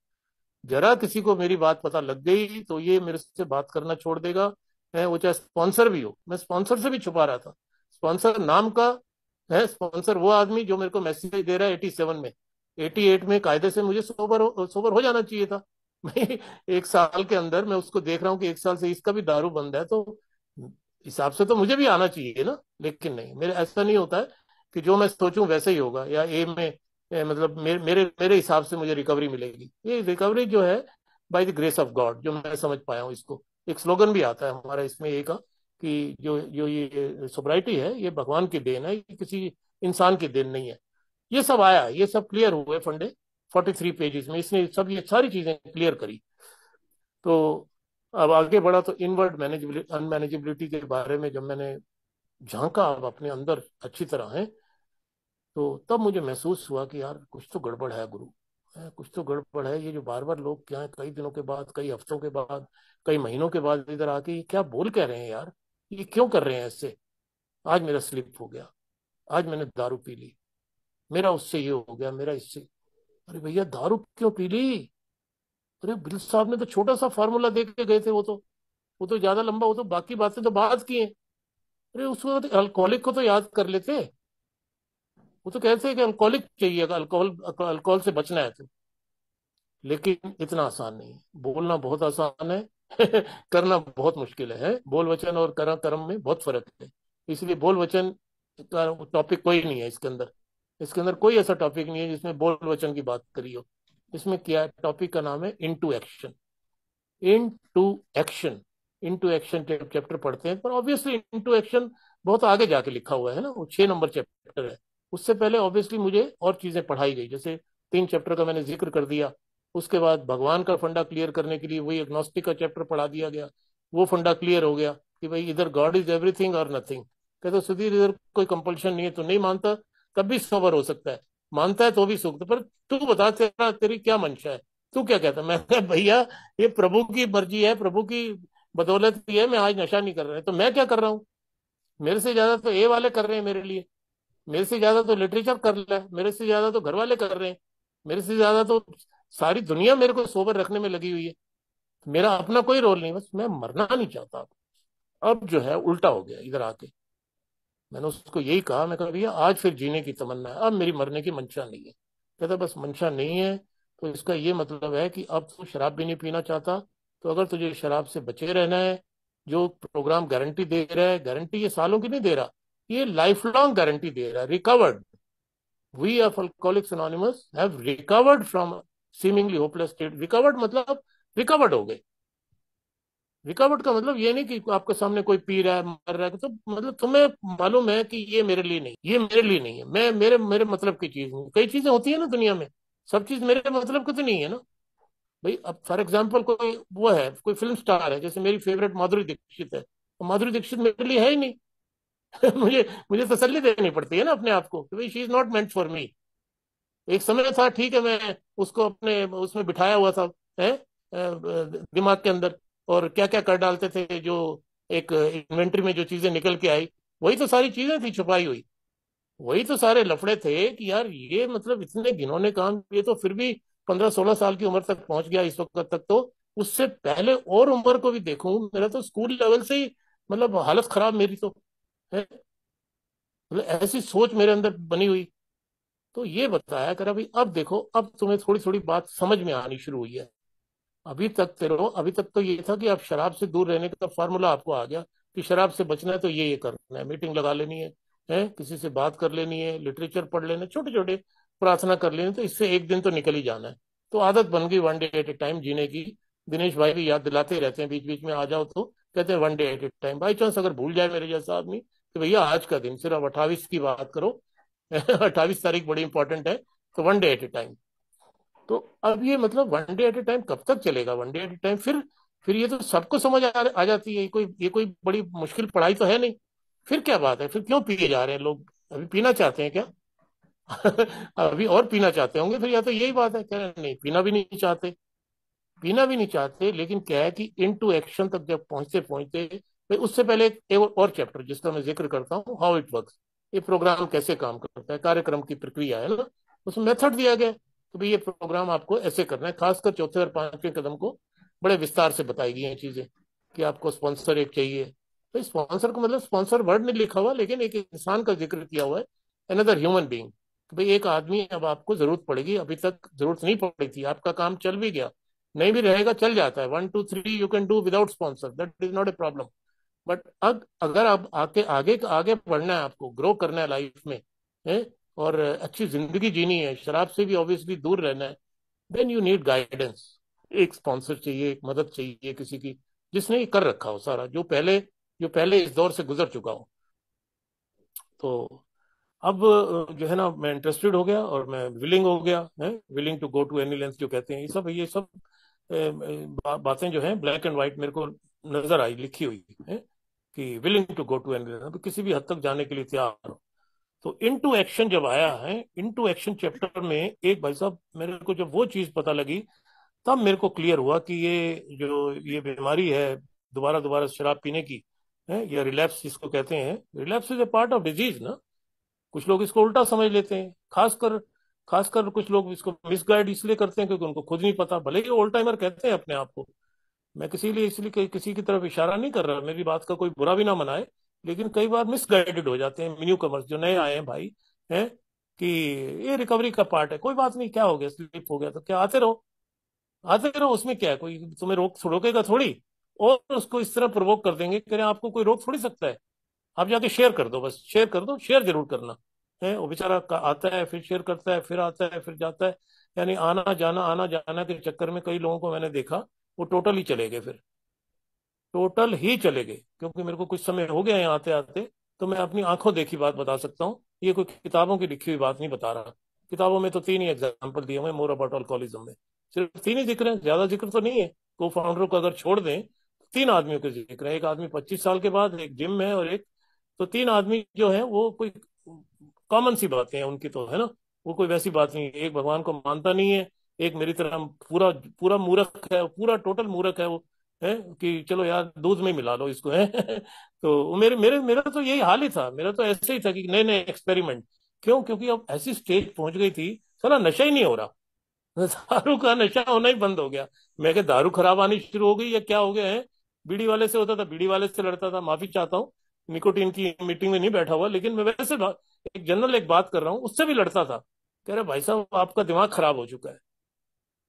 जरा किसी को मेरी बात पता लग गई तो ये मेरे से बात करना छोड़ देगा है वो चाहे स्पॉन्सर भी हो मैं स्पॉन्सर से भी छुपा रहा था स्पॉन्सर नाम का है स्पॉन्सर वो आदमी जो मेरे को मैसेज दे रहा है एटी सेवन में 88 में कायदे से मुझे सोबर सोबर हो जाना चाहिए था (laughs) मैं एक साल के अंदर मैं उसको देख रहा हूँ कि एक साल से इसका भी दारू बंद है तो हिसाब से तो मुझे भी आना चाहिए ना लेकिन नहीं मेरे ऐसा नहीं होता है कि जो मैं सोचूं वैसे ही होगा या ए में ए, मतलब मेरे मेरे मेरे हिसाब से मुझे रिकवरी मिलेगी ये रिकवरी जो है by the grace of God जो मैं समझ पाया हूँ इसको एक स्लोगन भी आता है हमारा इसमें ये का कि जो जो ये सोब्राइटी है ये भगवान की देन है ये किसी इंसान की देन नहीं है ये सब आया ये सब क्लियर हुए फंडे फोर्टी थ्री पेजेस में इसने सब ये सारी चीजें क्लियर करी तो अब आगे बढ़ा तो इनवर्ड मैनेजिबिलिटी अनमैनेजिबिलिटी के बारे में जब मैंने झांका अब अपने अंदर अच्छी तरह है तो तब मुझे महसूस हुआ कि यार कुछ तो गड़बड़ है गुरु कुछ तो गड़बड़ है ये जो बार बार लोग क्या है कई दिनों के बाद कई हफ्तों के बाद कई महीनों के बाद इधर आके ये क्या बोल कह रहे हैं यार ये क्यों कर रहे हैं इससे आज मेरा स्लिप हो गया आज मैंने दारू पी ली मेरा उससे ये हो गया मेरा इससे अरे भैया दारू क्यों पी ली अरे बिल साहब ने तो छोटा सा फार्मूला दे के गए थे वो तो वो तो ज्यादा लंबा वो तो बाकी बातें तो बात की हैं अरे उसको तो अल्कोहलिक को तो याद कर लेते वो तो कहते हैं कि अल्कोहलिक चाहिए अल्कोहल अल्कोहल से बचना है तो लेकिन इतना आसान नहीं बोलना बहुत आसान है (laughs) करना बहुत मुश्किल है बोल वचन और कर्म में बहुत फर्क है इसलिए बोल वचन का टॉपिक कोई नहीं है इसके अंदर इसके अंदर कोई ऐसा टॉपिक नहीं है जिसमें बोल वचन की बात करी हो इसमें क्या है टॉपिक का नाम है into action into action into action chapter पढ़ते हैं पर ऑब्वियसली इन टू एक्शन बहुत आगे जाके लिखा हुआ है ना वो छह नंबर चैप्टर है उससे पहले ऑब्वियसली मुझे और चीज़ें पढ़ाई गई जैसे तीन चैप्टर का मैंने जिक्र कर दिया उसके बाद भगवान का फंडा क्लियर करने के लिए वही एग्नोस्टिक का चैप्टर पढ़ा दिया गया वो फंडा क्लियर हो गया कि भाई इधर गॉड इज एवरीथिंग और नथिंग कहते सुधीर इधर कोई कंपल्शन नहीं है तो नहीं मानता कभी सोबर हो सकता है मानता है तो भी सुख पर तू बता तेरा तेरी क्या मंशा है तू क्या कहता है मैं भैया ये प्रभु की मर्जी है प्रभु की बदौलत की है मैं आज नशा नहीं कर रहा है तो मैं क्या कर रहा हूँ मेरे से ज्यादा तो ए वाले कर रहे हैं मेरे लिए मेरे से ज्यादा तो लिटरेचर कर रहा है मेरे से ज्यादा तो घर वाले कर रहे हैं मेरे से ज्यादा तो सारी दुनिया मेरे को सोबर रखने में लगी हुई है मेरा अपना कोई रोल नहीं बस मैं मरना नहीं चाहता अब जो है उल्टा हो गया इधर आके मैंने उसको यही कहा मैं कहा भैया आज फिर जीने की तमन्ना है अब मेरी मरने की मंशा नहीं है कहता बस मंशा नहीं है तो इसका ये मतलब है कि अब तू शराब भी नहीं पीना चाहता तो अगर तुझे शराब से बचे रहना है जो प्रोग्राम गारंटी दे रहा है गारंटी ये सालों की नहीं दे रहा ये लाइफ लॉन्ग गारंटी दे रहा है recovered we of Alcoholics Anonymous have recovered from seemingly hopeless state recovered मतलब रिकवर्ड हो गए रिकवर्ड का मतलब ये नहीं कि आपके सामने कोई पी रहा है मर रहा है तो मतलब तुम्हें मालूम है कि ये मेरे लिए नहीं ये मेरे लिए नहीं है मैं मेरे मेरे मतलब की चीज हूँ कई चीजें होती है ना दुनिया में सब चीज मेरे मतलब की तो नहीं है ना भाई अब फॉर एग्जाम्पल कोई वो है कोई फिल्म स्टार है जैसे मेरी फेवरेट माधुरी दीक्षित है तो माधुरी दीक्षित मेरे लिए है ही नहीं (laughs) मुझे मुझे तसली देनी पड़ती है ना अपने आप को कि भाई she is not meant for me एक समय था ठीक है मैं उसको अपने उसमें बिठाया हुआ था है दिमाग के अंदर और क्या क्या कर डालते थे जो एक इन्वेंट्री में जो चीजें निकल के आई वही तो सारी चीजें थी छुपाई हुई वही तो सारे लफड़े थे कि यार ये मतलब इतने घिनौने काम ये तो फिर भी पंद्रह सोलह साल की उम्र तक पहुंच गया इस वक्त तक तो उससे पहले और उम्र को भी देखूं मेरा तो स्कूल लेवल से ही मतलब हालत खराब मेरी तो है मतलब ऐसी सोच मेरे अंदर बनी हुई तो ये बताया करा भाई अब देखो अब तुम्हें थोड़ी थोड़ी बात समझ में आनी शुरू हुई है अभी तक तेरो अभी तक तो ये था कि आप शराब से दूर रहने का फॉर्मूला आपको आ गया कि शराब से बचना है तो ये ये करना है मीटिंग लगा लेनी है, है किसी से बात कर लेनी है लिटरेचर पढ़ लेना छोटे छोटे प्रार्थना कर लेनी तो इससे एक दिन तो निकल ही जाना है तो आदत बन गई one day at a time जीने की दिनेश भाई भी याद दिलाते रहते हैं बीच बीच में आ जाओ तो कहते हैं one day at a time by chance अगर भूल जाए मेरे जैसा आदमी तो भैया आज का दिन सिर्फ अट्ठाईस की बात करो (laughs) अट्ठाईस तारीख बड़ी इंपॉर्टेंट है तो one day at a time तो अब ये मतलब one day at a time कब तक चलेगा one day at a time फिर फिर ये तो सबको समझ आ, आ जाती है कोई ये कोई बड़ी मुश्किल पढ़ाई तो है नहीं फिर क्या बात है फिर क्यों पिए जा रहे हैं लोग अभी पीना चाहते हैं क्या (laughs) अभी और पीना चाहते होंगे फिर या तो यही बात है कह रहे नहीं पीना भी नहीं चाहते पीना भी नहीं चाहते लेकिन क्या है कि इन टू एक्शन तक जब पहुंचते पहुंचते उससे पहले एक और चैप्टर जिसका मैं जिक्र करता हूँ हाउ इट वर्क ये प्रोग्राम कैसे काम करता है कार्यक्रम की प्रक्रिया है ना उसमें मेथड दिया गया तो भी ये प्रोग्राम आपको ऐसे करना है खासकर चौथे और पांचवें कदम को बड़े विस्तार से बताई गई है चीजें कि आपको स्पॉन्सर एक चाहिए तो स्पॉन्सर को मतलब स्पॉन्सर वर्ड नहीं लिखा हुआ लेकिन एक इंसान का जिक्र किया हुआ है अनदर ह्यूमन बींग भाई एक आदमी अब आपको जरूरत पड़ेगी अभी तक जरूरत नहीं पड़ी थी आपका काम चल भी गया नहीं भी रहेगा चल जाता है one two three you can do without sponsor that is not a problem but अब अगर आप आके आगे आगे बढ़ना है आपको ग्रो करना है लाइफ में है और अच्छी जिंदगी जीनी है शराब से भी ऑब्वियसली दूर रहना है देन यू नीड गाइडेंस एक स्पॉन्सर चाहिए एक मदद चाहिए किसी की जिसने ये कर रखा हो सारा जो पहले जो पहले इस दौर से गुजर चुका हो तो अब जो है ना मैं इंटरेस्टेड हो गया और मैं विलिंग हो गया है willing to go to any length जो कहते हैं ये सब ये सब बातें जो है ब्लैक एंड व्हाइट मेरे को नजर आई लिखी हुई है कि willing to go to any length किसी भी हद तक जाने के लिए तैयार हो तो इन टू एक्शन जब आया है इन टू एक्शन चैप्टर में एक भाई साहब मेरे को जब वो चीज पता लगी तब मेरे को क्लियर हुआ कि ये जो ये बीमारी है दोबारा दोबारा शराब पीने की है या रिलैप्स जिसको कहते हैं relapse is a part of disease ना कुछ लोग इसको उल्टा समझ लेते हैं खासकर खासकर कुछ लोग इसको मिसगाइड इसलिए करते हैं क्योंकि उनको खुद नहीं पता भले ही ओल्ड टाइमर कहते हैं अपने आप को मैं किसी लिए इसलिए किसी की तरफ इशारा नहीं कर रहा मेरी बात का कोई बुरा भी ना मनाए लेकिन कई बार मिसगाइडेड हो जाते हैं न्यू कमर्स जो नए आए हैं भाई है कि ये रिकवरी का पार्ट है कोई बात नहीं क्या हो गया स्लिप हो गया तो क्या आते रहो आते रहो उसमें क्या है कोई तुम्हें रोक रोकेगा थोड़ी और उसको इस तरह प्रवोक कर देंगे कि आपको कोई रोक थोड़ी सकता है आप जाके शेयर कर दो बस शेयर कर दो शेयर जरूर करना है वो बेचारा आता है फिर शेयर करता है फिर आता है फिर जाता है यानी आना जाना आना जाना के चक्कर में कई लोगों को मैंने देखा वो टोटली चले गए फिर टोटल ही चले गए क्योंकि मेरे को कुछ समय हो गया यहाँ आते आते तो मैं अपनी आंखों देखी बात बता सकता हूँ ये कोई किताबों की लिखी हुई बात नहीं बता रहा किताबों में तो तीन ही एग्जाम्पल दिए हुए मोर अबाउट ऑल्कोहलिज्म में सिर्फ तीन ही जिक्र हैं ज्यादा जिक्र तो नहीं है को फाउंडर को अगर छोड़ दें तो तीन आदमियों के जिक्र है एक आदमी पच्चीस साल के बाद एक जिम है और एक तो तीन आदमी जो है वो कोई कॉमन सी बातें हैं उनकी तो है ना वो कोई वैसी बात नहीं है एक भगवान को मानता नहीं है एक मेरी तरह पूरा पूरा मूर्ख है पूरा टोटल मूर्ख है वो है कि चलो यार दूध में मिला लो इसको है (laughs) तो मेरे मेरे मेरा तो यही हाल ही था मेरा तो ऐसे ही था कि नए नए एक्सपेरिमेंट क्यों क्योंकि अब ऐसी स्टेज पहुंच गई थी सारा नशा ही नहीं हो रहा (laughs) दारू का नशा होना ही बंद हो गया मैं क्या दारू खराब आनी शुरू हो गई या क्या हो गया है बीड़ी वाले से होता था बीड़ी वाले से लड़ता था माफी चाहता हूँ निकोटीन की मीटिंग में नहीं बैठा हुआ लेकिन मैं वैसे एक जनरल एक बात कर रहा हूँ उससे भी लड़ता था कह रहे भाई साहब आपका दिमाग खराब हो चुका है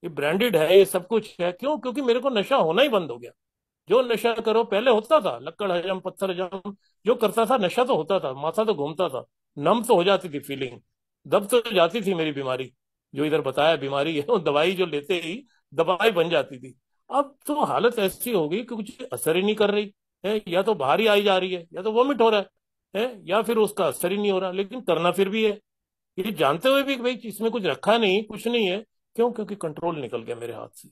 ये ब्रांडेड है ये सब कुछ है क्यों क्योंकि मेरे को नशा होना ही बंद हो गया जो नशा करो पहले होता था लक्कड़ हजम पत्थर हजम जो करता था नशा तो होता था माथा तो घूमता था नम तो हो जाती थी फीलिंग दब तो जाती थी मेरी बीमारी जो इधर बताया बीमारी है वो दवाई जो लेते ही दवाई बन जाती थी अब तो हालत ऐसी हो गई कि कुछ असर ही नहीं कर रही है या तो बाहर ही आई जा रही है या तो वॉमिट हो रहा है, है या फिर उसका असर ही नहीं हो रहा लेकिन करना फिर भी है ये जानते हुए भी भाई इसमें कुछ रखा नहीं कुछ नहीं है क्यों क्योंकि कंट्रोल निकल गया मेरे हाथ से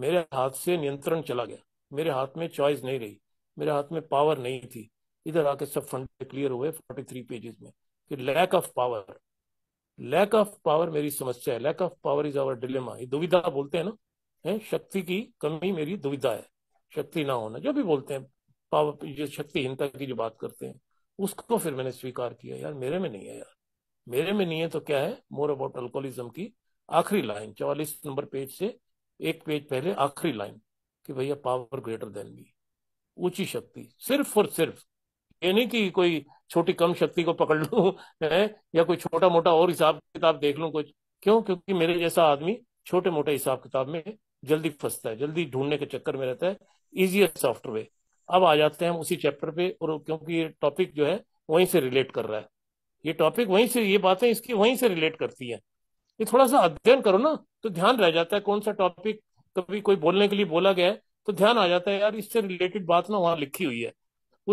मेरे हाथ से नियंत्रण चला गया मेरे हाथ में चॉइस नहीं रही मेरे हाथ में पावर नहीं थी इधर आके सब फंड क्लियर हुए फोर्टी थ्री पेजेस में कि lack of power lack of power मेरी समस्या है lack of power is our dilemma ये दुविधा बोलते हैं ना है शक्ति की कमी मेरी दुविधा है शक्ति ना होना जो भी बोलते हैं पावर जो शक्तिहीनता की जो बात करते हैं उसको फिर मैंने स्वीकार किया यार मेरे में नहीं है यार मेरे में नहीं है तो क्या है मोर अबाउट अल्कोहलिज्म की आखिरी लाइन चौवालीस नंबर पेज से एक पेज पहले आखिरी लाइन कि भैया पावर ग्रेटर देन मी ऊंची शक्ति सिर्फ और सिर्फ ये नहीं कि कोई छोटी कम शक्ति को पकड़ लू (laughs) है या कोई छोटा मोटा और हिसाब किताब देख लू कुछ क्यों क्योंकि मेरे जैसा आदमी छोटे मोटे हिसाब किताब में जल्दी फंसता है जल्दी ढूंढने के चक्कर में रहता है इजीएस्ट सॉफ्टवेयर अब आ जाते हैं हम उसी चैप्टर पे और क्योंकि ये टॉपिक जो है वहीं से रिलेट कर रहा है ये टॉपिक वहीं से ये बातें इसकी वहीं से रिलेट करती है ये थोड़ा सा अध्ययन करो ना तो ध्यान रह जाता है कौन सा टॉपिक कभी कोई बोलने के लिए बोला गया है तो ध्यान आ जाता है यार इससे रिलेटेड बात ना वहाँ लिखी हुई है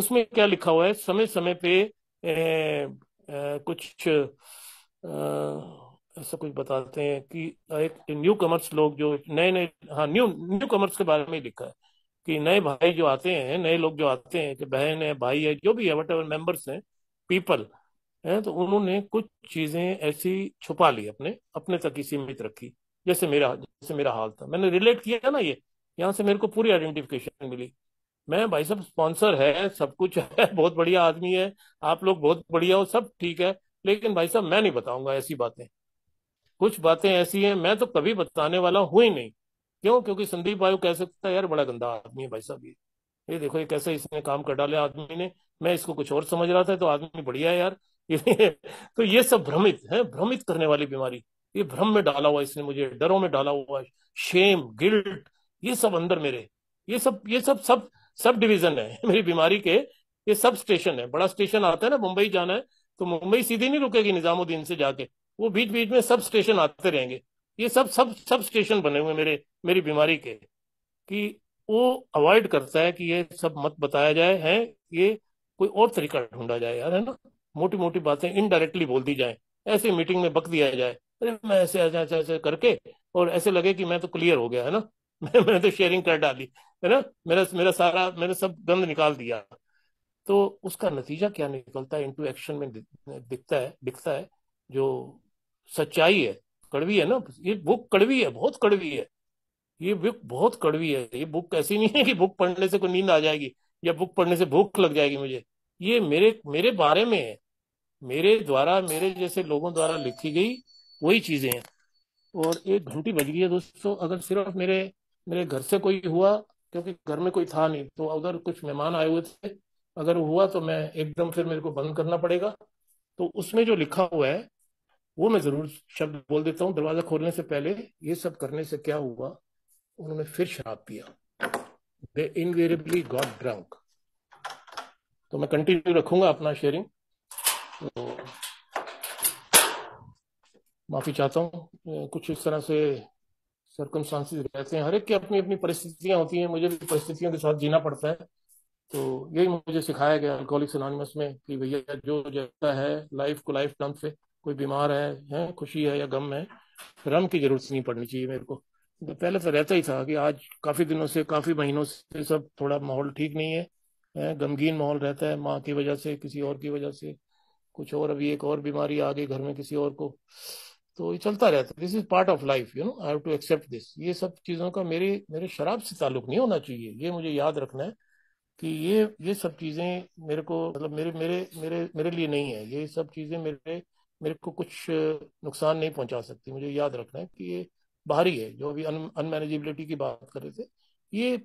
उसमें क्या लिखा हुआ है समय समय पे ए, ए, कुछ आ, ऐसा कुछ बताते हैं कि एक न्यू कमर्स लोग जो नए नए हाँ न्यू न्यू कमर्स के बारे में लिखा है कि नए भाई जो आते हैं नए लोग जो आते हैं कि बहन है भाई है जो भी है वट एवर हैं पीपल है तो उन्होंने कुछ चीजें ऐसी छुपा ली अपने अपने तक ही सीमित रखी जैसे मेरा जैसे मेरा हाल था मैंने रिलेट किया ना ये यहाँ से मेरे को पूरी आइडेंटिफिकेशन मिली मैं भाई साहब स्पॉन्सर है सब कुछ (laughs) है बहुत बढ़िया आदमी है आप लोग बहुत बढ़िया हो सब ठीक है लेकिन भाई साहब मैं नहीं बताऊंगा ऐसी बातें कुछ बातें ऐसी हैं मैं तो कभी बताने वाला हूं ही नहीं क्यों क्योंकि संदीप भाई कह सकता है यार बड़ा गंदा आदमी है भाई साहब ये ये देखो ये कैसे इसने काम कर डाले आदमी ने मैं इसको कुछ और समझ रहा था तो आदमी बढ़िया है यार (laughs) तो ये सब भ्रमित है भ्रमित करने वाली बीमारी ये भ्रम में डाला हुआ इसने मुझे डरों में डाला हुआ है शेम गिल्ट ये सब अंदर मेरे ये सब ये सब सब सब डिवीजन है (laughs) मेरी बीमारी के ये सब स्टेशन है बड़ा स्टेशन आता है ना मुंबई जाना है तो मुंबई सीधी नहीं रुकेगी निजामुद्दीन से जाके वो बीच बीच में सब स्टेशन आते रहेंगे ये सब सब सब स्टेशन बने हुए मेरे मेरी बीमारी के कि वो अवॉइड करता है कि ये सब मत बताया जाए है ये कोई और तरीका ढूंढा जाए यार है ना मोटी मोटी बातें इनडायरेक्टली बोल दी जाए ऐसे मीटिंग में बक दिया जाए अरे मैं ऐसे ऐसे ऐसे ऐसे करके और ऐसे लगे कि मैं तो क्लियर हो गया है ना (laughs) मैं मैंने तो शेयरिंग कर डाली है ना मेरा मेरा सारा मैंने सब गंद निकाल दिया तो उसका नतीजा क्या निकलता है इंटू एक्शन में दिखता है दिखता है जो सच्चाई है कड़वी है ना ये बुक कड़वी है बहुत कड़वी है ये बुक बहुत कड़वी है ये बुक ऐसी नहीं है कि बुक पढ़ने से कोई नींद आ जाएगी या बुक पढ़ने से भूख लग जाएगी मुझे ये मेरे मेरे बारे में है मेरे द्वारा मेरे जैसे लोगों द्वारा लिखी गई वही चीजें हैं और एक घंटी बज गई है दोस्तों अगर सिर्फ मेरे मेरे घर से कोई हुआ क्योंकि घर में कोई था नहीं तो अगर कुछ मेहमान आए हुए थे अगर हुआ तो मैं एकदम फिर मेरे को बंद करना पड़ेगा तो उसमें जो लिखा हुआ है वो मैं जरूर शब्द बोल देता हूँ दरवाजा खोलने से पहले ये सब करने से क्या हुआ उन्होंने फिर शराब पिया दे इनवेरेबली गॉट ड्रंक तो मैं कंटिन्यू रखूंगा अपना शेयरिंग तो माफी चाहता हूँ कुछ इस तरह से सरकमस्टांसेस रहते हैं हर एक की अपनी अपनी परिस्थितियां होती हैं मुझे भी परिस्थितियों के साथ जीना पड़ता है तो यही मुझे सिखाया गया अल्कोहलिक्स अनोनिमस में कि भैया जो जैसा है लाइफ को लाइफ टर्म से कोई बीमार है, है खुशी है या गम है रम की जरूरत नहीं पड़नी चाहिए मेरे को तो पहले तो रहता ही था कि आज काफी दिनों से काफी महीनों से सब थोड़ा माहौल ठीक नहीं है गमगीन माहौल रहता है माँ की वजह से किसी और की वजह से कुछ और अभी एक और बीमारी आ गई घर में किसी और को तो ये चलता रहता है this is part of life you know I have to accept this ये सब चीज़ों का मेरे मेरे शराब से ताल्लुक नहीं होना चाहिए ये मुझे याद रखना है कि ये ये सब चीज़ें मेरे को मतलब मेरे मेरे मेरे मेरे लिए नहीं है ये सब चीज़ें मेरे मेरे को कुछ नुकसान नहीं पहुंचा सकती मुझे याद रखना है कि ये बाहरी है जो अभी अनमैनेजेबिलिटी की बात कर रहे थे ये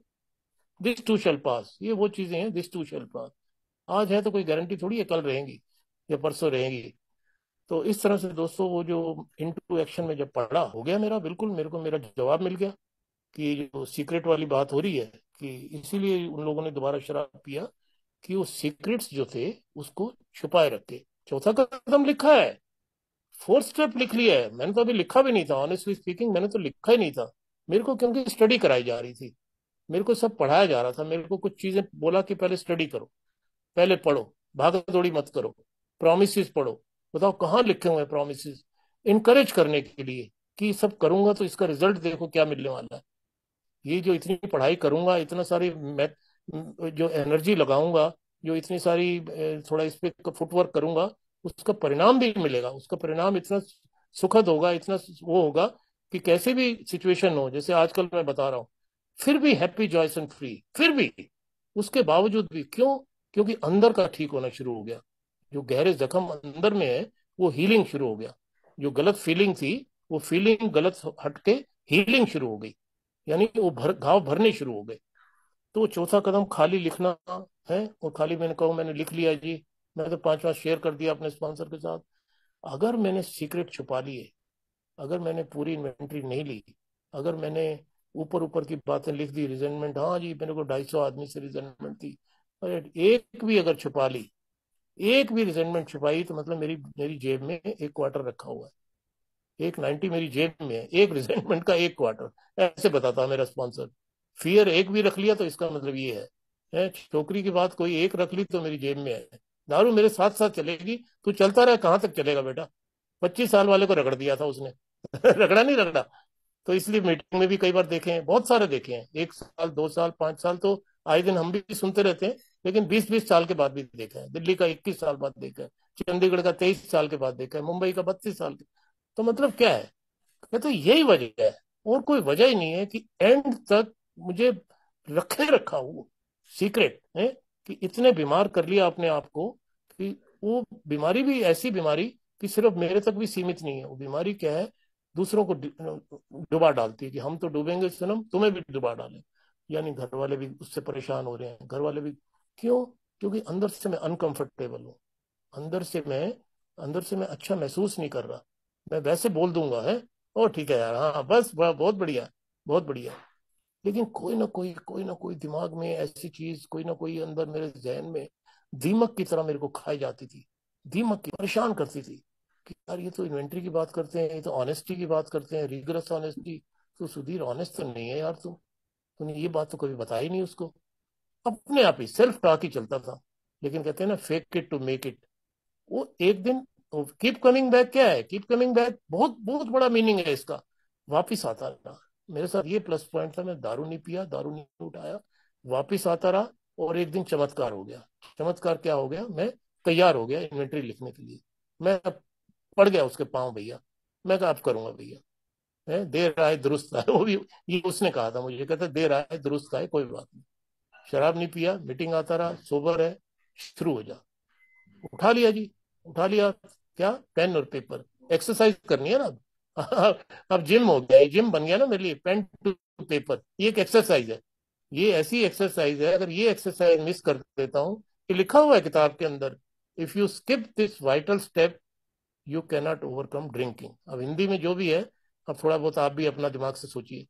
दिस टू शेल पास ये वो चीज़ें हैं दिस टू शेल पास आज है तो कोई गारंटी थोड़ी है कल रहेंगी या परसों रहेगी तो इस तरह से दोस्तों वो जो इनटू एक्शन में जब पढ़ा हो गया मेरा बिल्कुल मेरे को मेरा जवाब मिल गया कि जो सीक्रेट वाली बात हो रही है कि इसीलिए उन लोगों ने दोबारा शराब पिया कि वो सीक्रेट्स जो थे उसको छुपाए रखे चौथा कदम लिखा है फोर्थ स्टेप लिख लिया है मैंने तो अभी लिखा भी नहीं था ऑनेस्टली स्पीकिंग मैंने तो लिखा ही नहीं था मेरे को क्योंकि स्टडी कराई जा रही थी मेरे को सब पढ़ाया जा रहा था मेरे को कुछ चीजें बोला कि पहले स्टडी करो पहले पढ़ो भागा दौड़ी मत करो प्रोमिस पढ़ो बताओ कहाँ लिखे हुए हैं प्रोमिस इनकरेज करने के लिए कि सब करूंगा तो इसका रिजल्ट देखो क्या मिलने वाला है ये जो इतनी पढ़ाई करूंगा इतना सारी मैथ जो एनर्जी लगाऊंगा जो इतनी सारी थोड़ा इस पर फुटवर्क करूंगा उसका परिणाम भी मिलेगा उसका परिणाम इतना सुखद होगा इतना वो होगा कि कैसे भी सिचुएशन हो जैसे आजकल मैं बता रहा हूँ फिर भी हैप्पी जॉयस एंड फ्री फिर भी उसके बावजूद भी क्यों क्योंकि अंदर का ठीक होना शुरू हो गया जो गहरे जख्म अंदर में है वो हीलिंग शुरू हो गया जो गलत फीलिंग थी वो फीलिंग गलत हटके हीलिंग शुरू हो गई यानी वो भर घाव भरने शुरू हो गए तो चौथा कदम खाली लिखना है और खाली मैंने कहो मैंने लिख लिया जी मैं तो पांच पांच शेयर कर दिया अपने स्पॉन्सर के साथ अगर मैंने सीक्रेट छुपा लिए अगर मैंने पूरी इन्वेंट्री नहीं ली अगर मैंने ऊपर ऊपर की बातें लिख दी रिजेंटमेंट हाँ जी मेरे को ढाई सौ आदमी से रिजेंटमेंट थी अरे एक भी अगर छुपा ली एक भी रिजेंटमेंट छुपाई तो मतलब मेरी मेरी जेब में एक क्वार्टर रखा हुआ है एक नाइन्टी मेरी जेब में है एक रिजेंटमेंट का एक क्वार्टर ऐसे बताता मेरा स्पॉन्सर फियर एक भी रख लिया तो इसका मतलब ये है, है छोकरी की बात कोई एक रख ली तो मेरी जेब में है दारू मेरे साथ साथ चलेगी तू चलता रहे कहाँ तक चलेगा बेटा पच्चीस साल वाले को रगड़ दिया था उसने (laughs) रगड़ा नहीं रगड़ा तो इसलिए मीटिंग में भी कई बार देखे हैं बहुत सारे देखे हैं एक साल दो साल पांच साल तो आए दिन हम भी सुनते रहते हैं लेकिन 20-20 साल के बाद भी देखा है दिल्ली का 21 साल बाद देखा है चंडीगढ़ का 23 साल के बाद देखा है मुंबई का 32 साल के तो मतलब क्या है तो यही वजह है और कोई वजह ही नहीं है कि एंड तक मुझे रखे रखा हुआ सीक्रेट है कि इतने बीमार कर लिया आपने आपको कि वो बीमारी भी ऐसी बीमारी कि सिर्फ मेरे तक भी सीमित नहीं है वो बीमारी क्या है दूसरों को डुबा डालती है कि हम तो डूबेंगे सनम तुम्हें भी डुबा डालें यानी घर वाले भी उससे परेशान हो रहे हैं घर वाले भी क्यों क्योंकि अंदर से मैं अनकंफर्टेबल हूँ अंदर से मैं अंदर से मैं अच्छा महसूस नहीं कर रहा मैं वैसे बोल दूंगा है ओ ठीक है यार हाँ बस बहुत बढ़िया बहुत बढ़िया लेकिन कोई ना कोई कोई ना कोई दिमाग में ऐसी चीज कोई ना कोई अंदर मेरे जहन में दीमक की तरह मेरे को खाई जाती थी दीमक की परेशान करती थी कि यार ये तो इन्वेंट्री की बात करते हैं ये तो ऑनेस्टी की बात करते हैं रिगरस ऑनेस्टी तो सुधीर ऑनेस्ट तो नहीं है यार तुम तुमने ये बात तो कभी बताई नहीं उसको अपने आप ही सेल्फ टॉक ही चलता था लेकिन कहते हैं ना fake it to make it वो एक दिन कीप कमिंग बैक क्या है कीप कमिंग बैक बहुत बहुत बड़ा मीनिंग है इसका वापिस आता रहा मेरे साथ ये प्लस पॉइंट था मैं दारू नहीं पिया दारू नहीं उठाया वापिस आता रहा और एक दिन चमत्कार हो गया चमत्कार क्या हो गया मैं तैयार हो गया इन्वेंट्री लिखने के लिए मैं पड़ गया उसके पाँव भैया मैं कहा अब करूंगा भैया देर आए दुरुस्त आए (laughs) वो भी ये उसने कहा था मुझे कहता देर आए दुरुस्त आए कोई बात नहीं शराब नहीं पिया मीटिंग आता रहा सोबर है शुरू हो जा उठा लिया जी उठा लिया क्या पेन और पेपर एक्सरसाइज करनी है ना अब जिम (laughs) हो गया जिम बन गया ना मेरे लिए पेन टू पेपर ये एक एक्सरसाइज है ये ऐसी एक्सरसाइज है अगर ये एक्सरसाइज मिस कर देता हूँ लिखा हुआ है किताब के अंदर if you skip this vital step you cannot overcome drinking अब हिंदी में जो भी है अब थोड़ा बहुत आप भी अपना दिमाग से सोचिए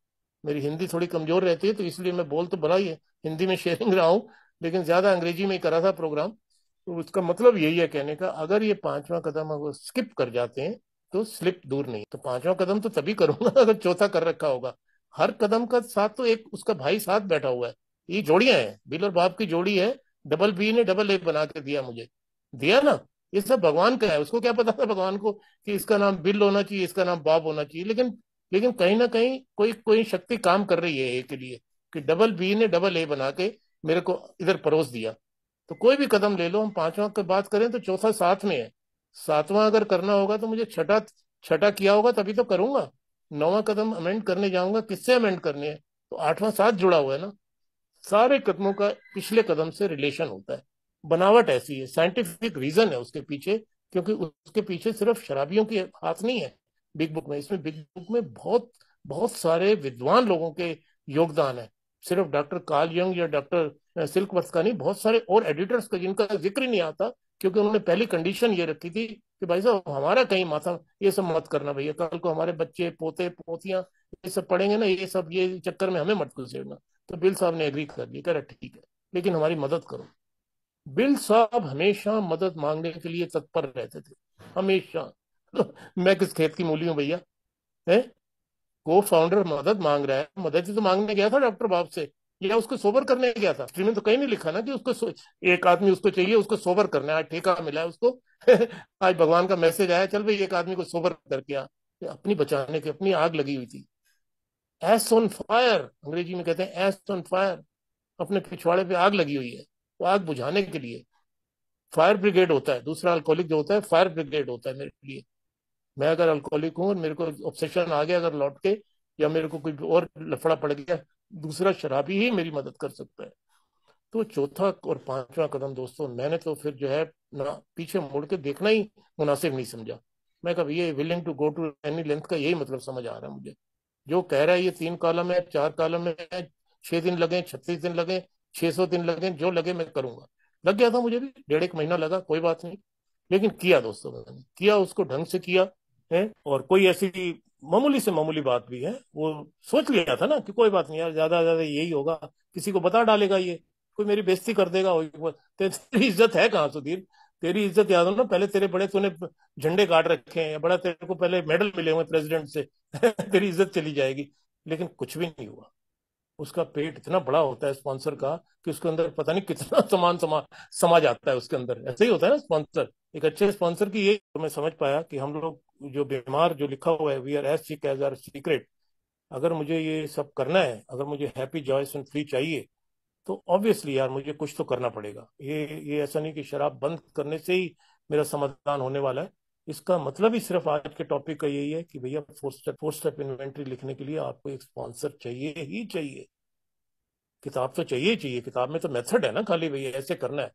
मेरी हिंदी थोड़ी कमजोर रहती है तो इसलिए मैं बोल तो बड़ा ही है हिंदी में शेयरिंग रहा हूँ लेकिन ज्यादा अंग्रेजी में ही करा था प्रोग्राम तो उसका मतलब यही है कहने का अगर ये पांचवा कदम अगर स्किप कर जाते हैं तो स्लिप दूर नहीं तो पांचवा कदम तो तभी करूंगा (laughs) अगर चौथा कर रखा होगा हर कदम का साथ तो एक उसका भाई साथ बैठा हुआ है ये जोड़ियां हैं बिल और बाप की जोड़ी है डबल बी ने डबल ए बना के दिया मुझे दिया ना ये सब भगवान का है उसको क्या पता था भगवान को कि इसका नाम बिल होना चाहिए इसका नाम बाप होना चाहिए लेकिन लेकिन कहीं ना कहीं कोई कोई शक्ति काम कर रही है ए के लिए कि डबल बी ने डबल ए बना के मेरे को इधर परोस दिया तो कोई भी कदम ले लो हम पांचवा की बात करें तो चौथा साथ में है सातवां अगर करना होगा तो मुझे छठा छठा किया होगा तभी तो करूंगा नौवा कदम अमेंड करने जाऊंगा किससे अमेंड करने है तो आठवां साथ जुड़ा हुआ है ना सारे कदमों का पिछले कदम से रिलेशन होता है बनावट ऐसी है साइंटिफिक रीजन है उसके पीछे क्योंकि उसके पीछे सिर्फ शराबियों के हाथ नहीं है बिग बुक में इसमें बिग बुक में बहुत बहुत सारे विद्वान लोगों के योगदान है सिर्फ डॉक्टर काल यंग या डॉक्टर वर्स का नहीं बहुत सारे और एडिटर्स का जिनका जिक्र नहीं आता क्योंकि उन्होंने पहली कंडीशन ये रखी थी कि भाई साहब हमारा कहीं माथा ये सब मत करना भैया कल को हमारे बच्चे पोते पोतियां ये सब पढ़ेंगे ना ये सब ये चक्कर में हमें मत घुसेड़ना तो बिल साहब ने एग्री कर लिया कह ठीक है लेकिन हमारी मदद करो बिल साहब हमेशा मदद मांगने के लिए तत्पर रहते थे हमेशा (laughs) मैं किस खेत की मूली हूँ भैया है को फाउंडर मदद मांग रहा है मदद ही तो मांगने गया था डॉक्टर बाब से या उसको सोवर करने गया था स्ट्रीमिंग तो कहीं नहीं लिखा ना कि उसको एक आदमी उसको चाहिए उसको सोवर करना आज ठेका मिला है उसको (laughs) आज भगवान का मैसेज आया चल भाई एक आदमी को सोबर करके आ अपनी बचाने की अपनी आग लगी हुई थी एस ऑन फायर अंग्रेजी में कहते हैं एस ऑन फायर अपने पिछवाड़े पे आग लगी हुई है वो आग बुझाने के लिए फायर ब्रिगेड होता है दूसरा अल्कोहलिक जो होता है फायर ब्रिगेड होता है मेरे लिए मैं अगर अल्कोहलिक हूँ मेरे को ऑब्सेशन आ गया अगर लौट के या मेरे को कोई और लफड़ा पड़ गया दूसरा शराबी ही मेरी मदद कर सकता है तो चौथा और पांचवा कदम दोस्तों मैंने तो फिर जो है ना पीछे मुड़ के देखना ही मुनासिब नहीं समझा मैं कभी ये willing to go to any length का यही मतलब समझ आ रहा है मुझे जो कह रहा है ये तीन कालम है चार कालम है छह दिन लगे छत्तीस दिन लगे छह सौ दिन लगे जो लगे मैं करूंगा लग गया था मुझे भी डेढ़ एक महीना लगा कोई बात नहीं लेकिन किया दोस्तों मैंने किया उसको ढंग से किया है और कोई ऐसी मामूली से मामूली बात भी है वो सोच लिया था ना कि कोई बात नहीं यार ज्यादा से ज्यादा यही होगा किसी को बता डालेगा ये कोई मेरी बेस्ती कर देगा तेरी इज्जत है कहाँ सुधीर तेरी इज्जत याद हो ना पहले तेरे बड़े तूने झंडे काट रखे हैं बड़ा तेरे को पहले मेडल मिले हुए प्रेसिडेंट से (laughs) तेरी इज्जत चली जाएगी लेकिन कुछ भी नहीं हुआ उसका पेट इतना बड़ा होता है स्पॉन्सर का कि उसके अंदर पता नहीं कितना (laughs) सामान समा समा जाता है उसके अंदर ऐसे ही होता है ना स्पॉन्सर एक अच्छे स्पॉन्सर की ये तो मैं समझ पाया कि हम लोग जो बीमार जो लिखा हुआ है we are as sick as our secret अगर मुझे ये सब करना है अगर मुझे हैप्पी जॉयस एंड फ्री चाहिए तो ऑब्वियसली यार मुझे कुछ तो करना पड़ेगा ये ये ऐसा नहीं कि शराब बंद करने से ही मेरा समाधान होने वाला है इसका मतलब ही सिर्फ आज के टॉपिक का यही है कि भैया फोर स्टेप इन्वेंट्री लिखने के लिए आपको एक स्पॉन्सर चाहिए ही चाहिए किताब तो चाहिए ही चाहिए किताब में तो मेथड है ना खाली भैया ऐसे करना है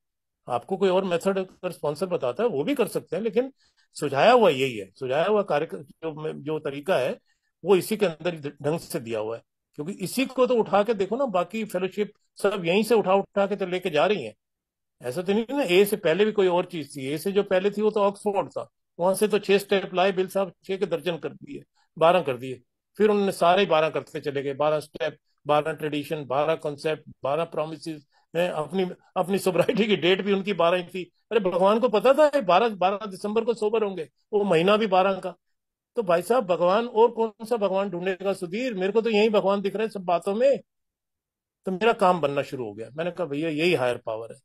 आपको कोई और मेथड अगर स्पॉन्सर बताता है वो भी कर सकते हैं लेकिन सुझाया हुआ यही है सुझाया हुआ कार्य जो जो तरीका है वो इसी के अंदर ढंग से दिया हुआ है क्योंकि इसी को तो उठा के देखो ना बाकी फेलोशिप सब यहीं से उठा उठा के तो लेके जा रही है ऐसा तो नहीं ना ए से पहले भी कोई और चीज थी ए से जो पहले थी वो तो ऑक्सफोर्ड था वहां से तो छह स्टेप लाए बिल साहब छह के दर्जन कर दिए बारह कर दिए फिर उन्होंने सारे बारह करते चले गए बारह स्टेप बारह ट्रेडिशन बारह कॉन्सेप्ट बारह प्रोमिस अपनी अपनी सोबराइटी की डेट भी उनकी बारह ही थी अरे भगवान को पता था बारह बारह दिसंबर को सोबर होंगे वो महीना भी बारह का तो भाई साहब भगवान और कौन सा भगवान ढूंढेगा सुधीर मेरे को तो यही भगवान दिख रहे हैं सब बातों में तो मेरा काम बनना शुरू हो गया मैंने कहा भैया यही हायर पावर है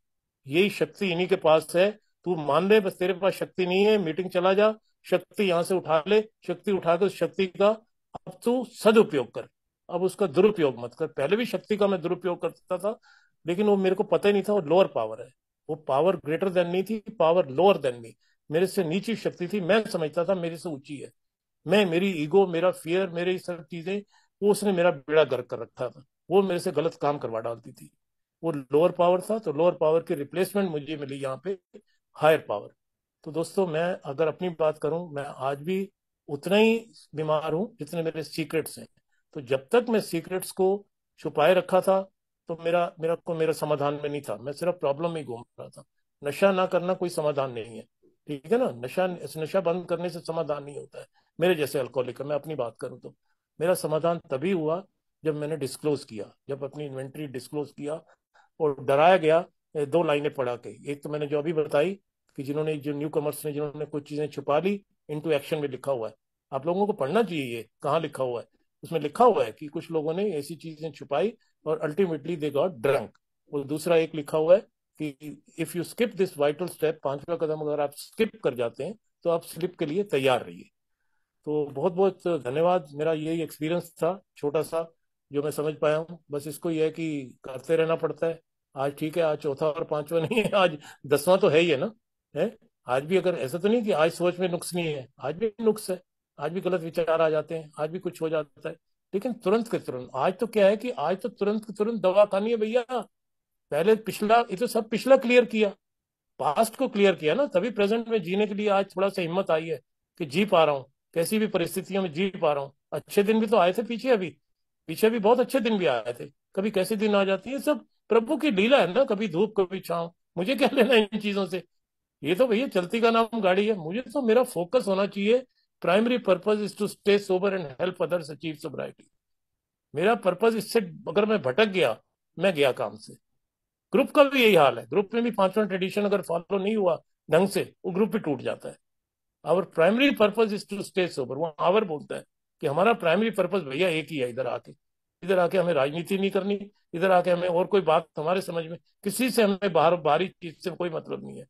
यही शक्ति इन्हीं के पास है तू मान ले बस तेरे पास शक्ति नहीं है मीटिंग चला जा शक्ति यहां से उठा ले शक्ति उठा कर उस शक्ति का अब तू सदुपयोग कर अब उसका दुरुपयोग मत कर पहले भी शक्ति का मैं दुरुपयोग करता था लेकिन वो मेरे को पता ही नहीं था वो लोअर पावर है वो पावर ग्रेटर देन नहीं थी पावर लोअर देन मी मेरे से नीची शक्ति थी मैं समझता था मेरे से ऊंची है मैं मेरी ईगो मेरा फियर मेरे सब चीजें वो उसने मेरा बेड़ा गर्क कर रखा था वो मेरे से गलत काम करवा डालती थी वो लोअर पावर था तो लोअर पावर की रिप्लेसमेंट मुझे मिली यहाँ पे हायर पावर तो दोस्तों मैं अगर अपनी बात करूं मैं आज भी उतना ही बीमार हूं जितने मेरे सीक्रेट्स हैं तो जब तक मैं सीक्रेट्स को छुपाए रखा था तो मेरा मेरा को मेरा समाधान में नहीं था मैं सिर्फ प्रॉब्लम में घूम रहा था नशा ना करना कोई समाधान नहीं है ठीक है ना नशा नशा बंद करने से समाधान नहीं होता है मेरे जैसे अल्कोहलिक मैं अपनी बात करूं तो मेरा समाधान तभी हुआ जब मैंने डिस्क्लोज किया जब अपनी इन्वेंट्री डिस्क्लोज किया और डराया गया दो लाइनें पढ़ा के एक तो मैंने जो अभी बताई कि जिन्होंने जो न्यू कमर्स ने जिन्होंने कुछ चीजें छुपा ली इनटू एक्शन में लिखा हुआ है आप लोगों को पढ़ना चाहिए ये कहाँ लिखा हुआ है उसमें लिखा हुआ है कि कुछ लोगों ने ऐसी चीजें छुपाई और अल्टीमेटली दे गॉट ड्रंक और दूसरा एक लिखा हुआ है कि if you skip this vital step पांचवा कदम अगर आप स्किप कर जाते हैं तो आप स्लिप के लिए तैयार रहिए तो बहुत बहुत धन्यवाद मेरा यही एक्सपीरियंस था छोटा सा जो मैं समझ पाया हूँ बस इसको यह है कि करते रहना पड़ता है आज ठीक है आज चौथा और पांचवा नहीं है आज दसवां तो है ही है ना है आज भी अगर ऐसा तो नहीं कि आज सोच में नुक्स नहीं है आज भी नुक्स है आज भी गलत विचार आ जाते हैं आज भी कुछ हो जाता है लेकिन तुरंत के तुरंत आज तो क्या है कि आज तो तुरंत के तुरंत दवा खानी है भैया पहले पिछला ये तो सब पिछला क्लियर किया पास्ट को क्लियर किया ना तभी प्रेजेंट में जीने के लिए आज थोड़ा सा हिम्मत आई है कि जी पा रहा हूँ कैसी भी परिस्थितियों में जी पा रहा हूँ अच्छे दिन भी तो आए थे पीछे अभी पीछे भी बहुत अच्छे दिन भी आए थे कभी कैसे दिन आ जाती है सब प्रभु की लीला है ना कभी धूप कभी छाव मुझे क्या लेना है इन चीजों से ये तो भैया चलती का नाम गाड़ी है मुझे तो मेरा फोकस होना चाहिए primary purpose is to stay sober and help others achieve sobriety मेरा पर्पज इससे अगर मैं भटक गया मैं गया काम से ग्रुप का भी यही हाल है ग्रुप में भी पांचवा ट्रेडिशन अगर फॉलो नहीं हुआ ढंग से वो ग्रुप भी टूट जाता है our primary purpose is to stay sober वो आवर बोलता है कि हमारा प्राइमरी पर्पज भैया एक ही है इधर आके इधर आके हमें राजनीति नहीं करनी इधर आके हमें और कोई बात हमारे समझ में किसी से हमें बाहर बाहरी चीज से कोई मतलब नहीं है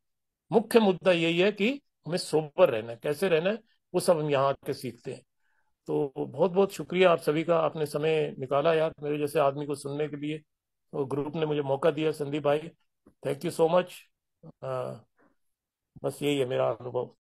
मुख्य मुद्दा यही है कि हमें सोबर रहना है कैसे रहना है वो सब हम यहाँ आके सीखते हैं तो बहुत बहुत शुक्रिया आप सभी का आपने समय निकाला यार मेरे जैसे आदमी को सुनने के लिए तो ग्रुप ने मुझे मौका दिया संदीप भाई थैंक यू सो मच आ, बस यही है मेरा अनुभव